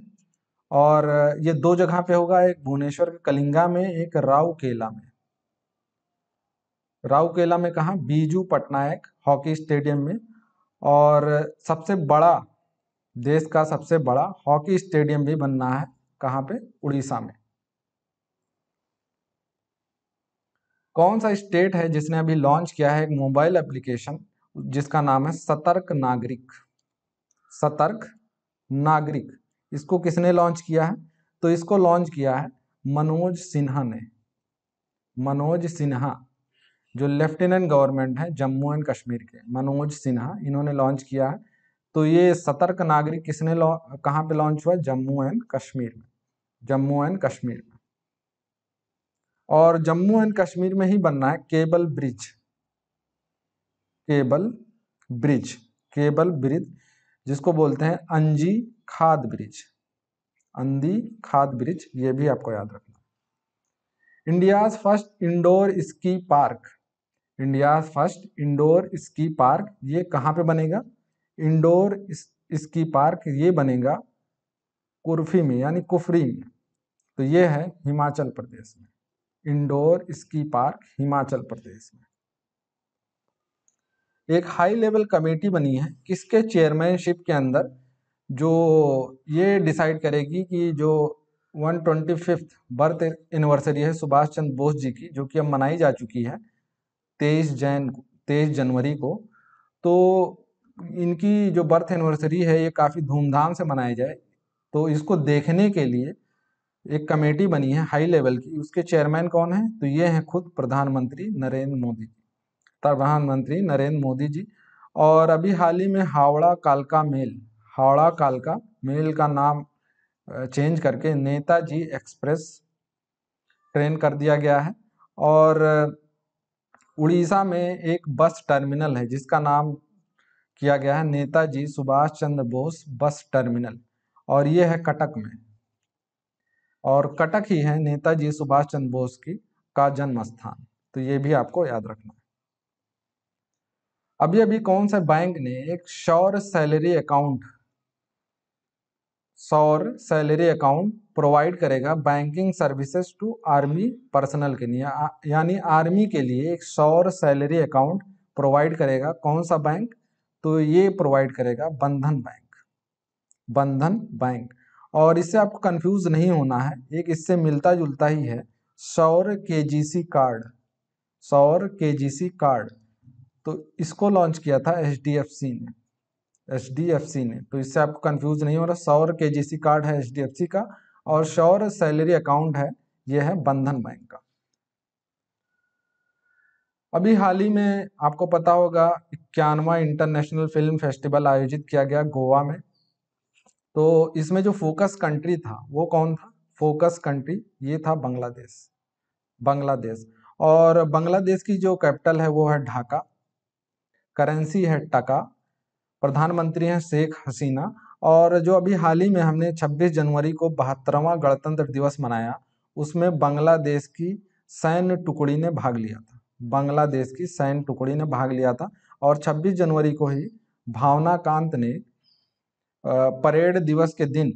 और ये दो जगह पे होगा एक भुवनेश्वर के कलिंगा में एक राव केला में राउकेला में कहा बीजू पटनायक हॉकी स्टेडियम में और सबसे बड़ा देश का सबसे बड़ा हॉकी स्टेडियम भी बनना है कहाँ पे उड़ीसा में कौन सा स्टेट है जिसने अभी लॉन्च किया है एक मोबाइल एप्लीकेशन जिसका नाम है सतर्क नागरिक सतर्क नागरिक इसको किसने लॉन्च किया है तो इसको लॉन्च किया है मनोज सिन्हा ने मनोज सिन्हा जो लेफ्टिनेंट गवर्नमेंट है जम्मू एंड कश्मीर के मनोज सिन्हा इन्होंने लॉन्च किया है तो ये सतर्क नागरिक किसने कहाँ पे लॉन्च हुआ जम्मू एंड कश्मीर में जम्मू एंड कश्मीर में और जम्मू एंड कश्मीर में ही बनना है cable bridge cable bridge cable bridge जिसको बोलते हैं अंजी खाद ब्रिज अंदी खाद ब्रिज ये भी आपको याद रखना India's first indoor ski park India first indoor ski park ये कहाँ पे बनेगा इंडोर स्की पार्क ये बनेगा कुर्फी में यानी कुफरी में तो ये है हिमाचल प्रदेश में indoor ski park Himachal Pradesh में एक हाई लेवल कमेटी बनी है किसके चेयरमैनशिप के अंदर जो ये डिसाइड करेगी कि जो one twenty fifth birth anniversary है सुभाष चंद्र बोस जी की जो कि अब मनाई जा चुकी है तेईस जैन तेईस जनवरी को तो इनकी जो बर्थ एनिवर्सरी है ये काफ़ी धूमधाम से मनाई जाए तो इसको देखने के लिए एक कमेटी बनी है हाई लेवल की उसके चेयरमैन कौन है तो ये हैं खुद प्रधानमंत्री नरेंद्र मोदी जी प्रधानमंत्री नरेंद्र मोदी जी और अभी हाल ही में हावड़ा कालका मेल हावड़ा कालका मेल का नाम चेंज करके नेताजी एक्सप्रेस ट्रेन कर दिया गया है और उड़ीसा में एक बस टर्मिनल है जिसका नाम किया गया है नेताजी सुभाष चंद्र बोस बस टर्मिनल और ये है कटक में और कटक ही है नेताजी सुभाष चंद्र बोस की का जन्म स्थान तो ये भी आपको याद रखना है अभी अभी कौन से बैंक ने एक शोर सैलरी अकाउंट सौर सैलरी अकाउंट प्रोवाइड करेगा banking services to army personnel के लिए यानी आर्मी के लिए एक सौर सैलरी अकाउंट प्रोवाइड करेगा कौन सा बैंक तो ये प्रोवाइड करेगा बंधन बैंक बंधन बैंक और इससे आपको कंफ्यूज नहीं होना है एक इससे मिलता जुलता ही है सौर के कार्ड सौर के कार्ड तो इसको लॉन्च किया था एच ने एच ने तो इससे आपको कन्फ्यूज नहीं हो रहा सौर के जी कार्ड है एच का और शौर सैलरी अकाउंट है ये है बंधन बैंक का अभी हाल ही में आपको पता होगा इक्यानवा इंटरनेशनल फिल्म फेस्टिवल आयोजित किया गया गोवा में तो इसमें जो फोकस कंट्री था वो कौन था फोकस कंट्री ये था बांग्लादेश बांग्लादेश और बांग्लादेश की जो कैपिटल है वो है ढाका करेंसी है टका प्रधानमंत्री हैं शेख हसीना और जो अभी हाल ही में हमने 26 जनवरी को बहत्तरवां गणतंत्र दिवस मनाया उसमें बांग्लादेश की सैन्य टुकड़ी ने भाग लिया था बांग्लादेश की सैन्य टुकड़ी ने भाग लिया था और 26 जनवरी को ही भावना कांत ने परेड दिवस के दिन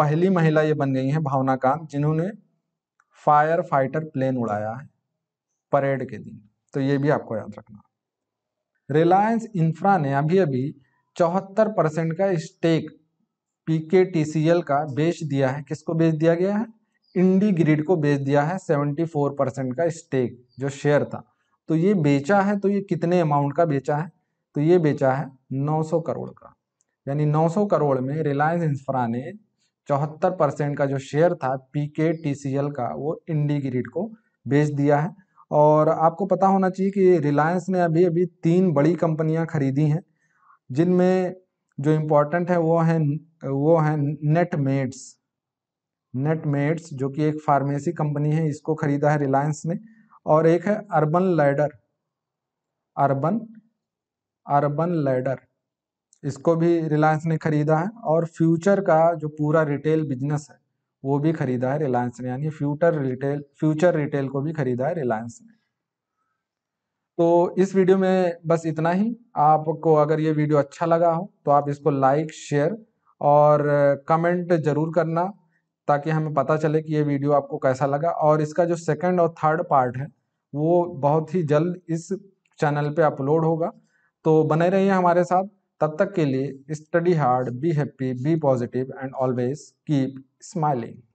पहली महिला ये बन गई हैं भावना कांत जिन्होंने फायर फाइटर प्लेन उड़ाया है परेड के दिन तो ये भी आपको याद रखना रिलायंस इंफ्रा ने अभी अभी चौहत्तर परसेंट का स्टेक टीसीएल का बेच दिया है किसको बेच दिया गया है इंडी ग्रिड को बेच दिया है सेवेंटी फोर परसेंट का स्टेक जो शेयर था तो ये बेचा है तो ये कितने अमाउंट का बेचा है तो ये बेचा है नौ सौ करोड़ का यानी नौ सौ करोड़ में रिलायंस इंफ्रा ने चौहत्तर परसेंट का जो शेयर था पी के टी सी एल का वो इंडी ग्रिड को बेच दिया है और आपको पता होना चाहिए कि रिलायंस ने अभी अभी तीन बड़ी कंपनियां खरीदी हैं जिनमें जो इम्पोर्टेंट है वो है वो है नेट मेड्स जो कि एक फार्मेसी कंपनी है इसको खरीदा है रिलायंस ने और एक है urban ladder urban urban ladder इसको भी रिलायंस ने खरीदा है और फ्यूचर का जो पूरा रिटेल बिजनेस है वो भी खरीदा है रिलायंस ने यानी फ्यूचर रिटेल फ्यूचर रिटेल को भी खरीदा है रिलायंस ने तो इस वीडियो में बस इतना ही आपको अगर ये वीडियो अच्छा लगा हो तो आप इसको लाइक शेयर और कमेंट जरूर करना ताकि हमें पता चले कि ये वीडियो आपको कैसा लगा और इसका जो सेकंड और थर्ड पार्ट है वो बहुत ही जल्द इस चैनल पे अपलोड होगा तो बने रहिए हमारे साथ तब तक के लिए study hard be happy be positive and always keep smiling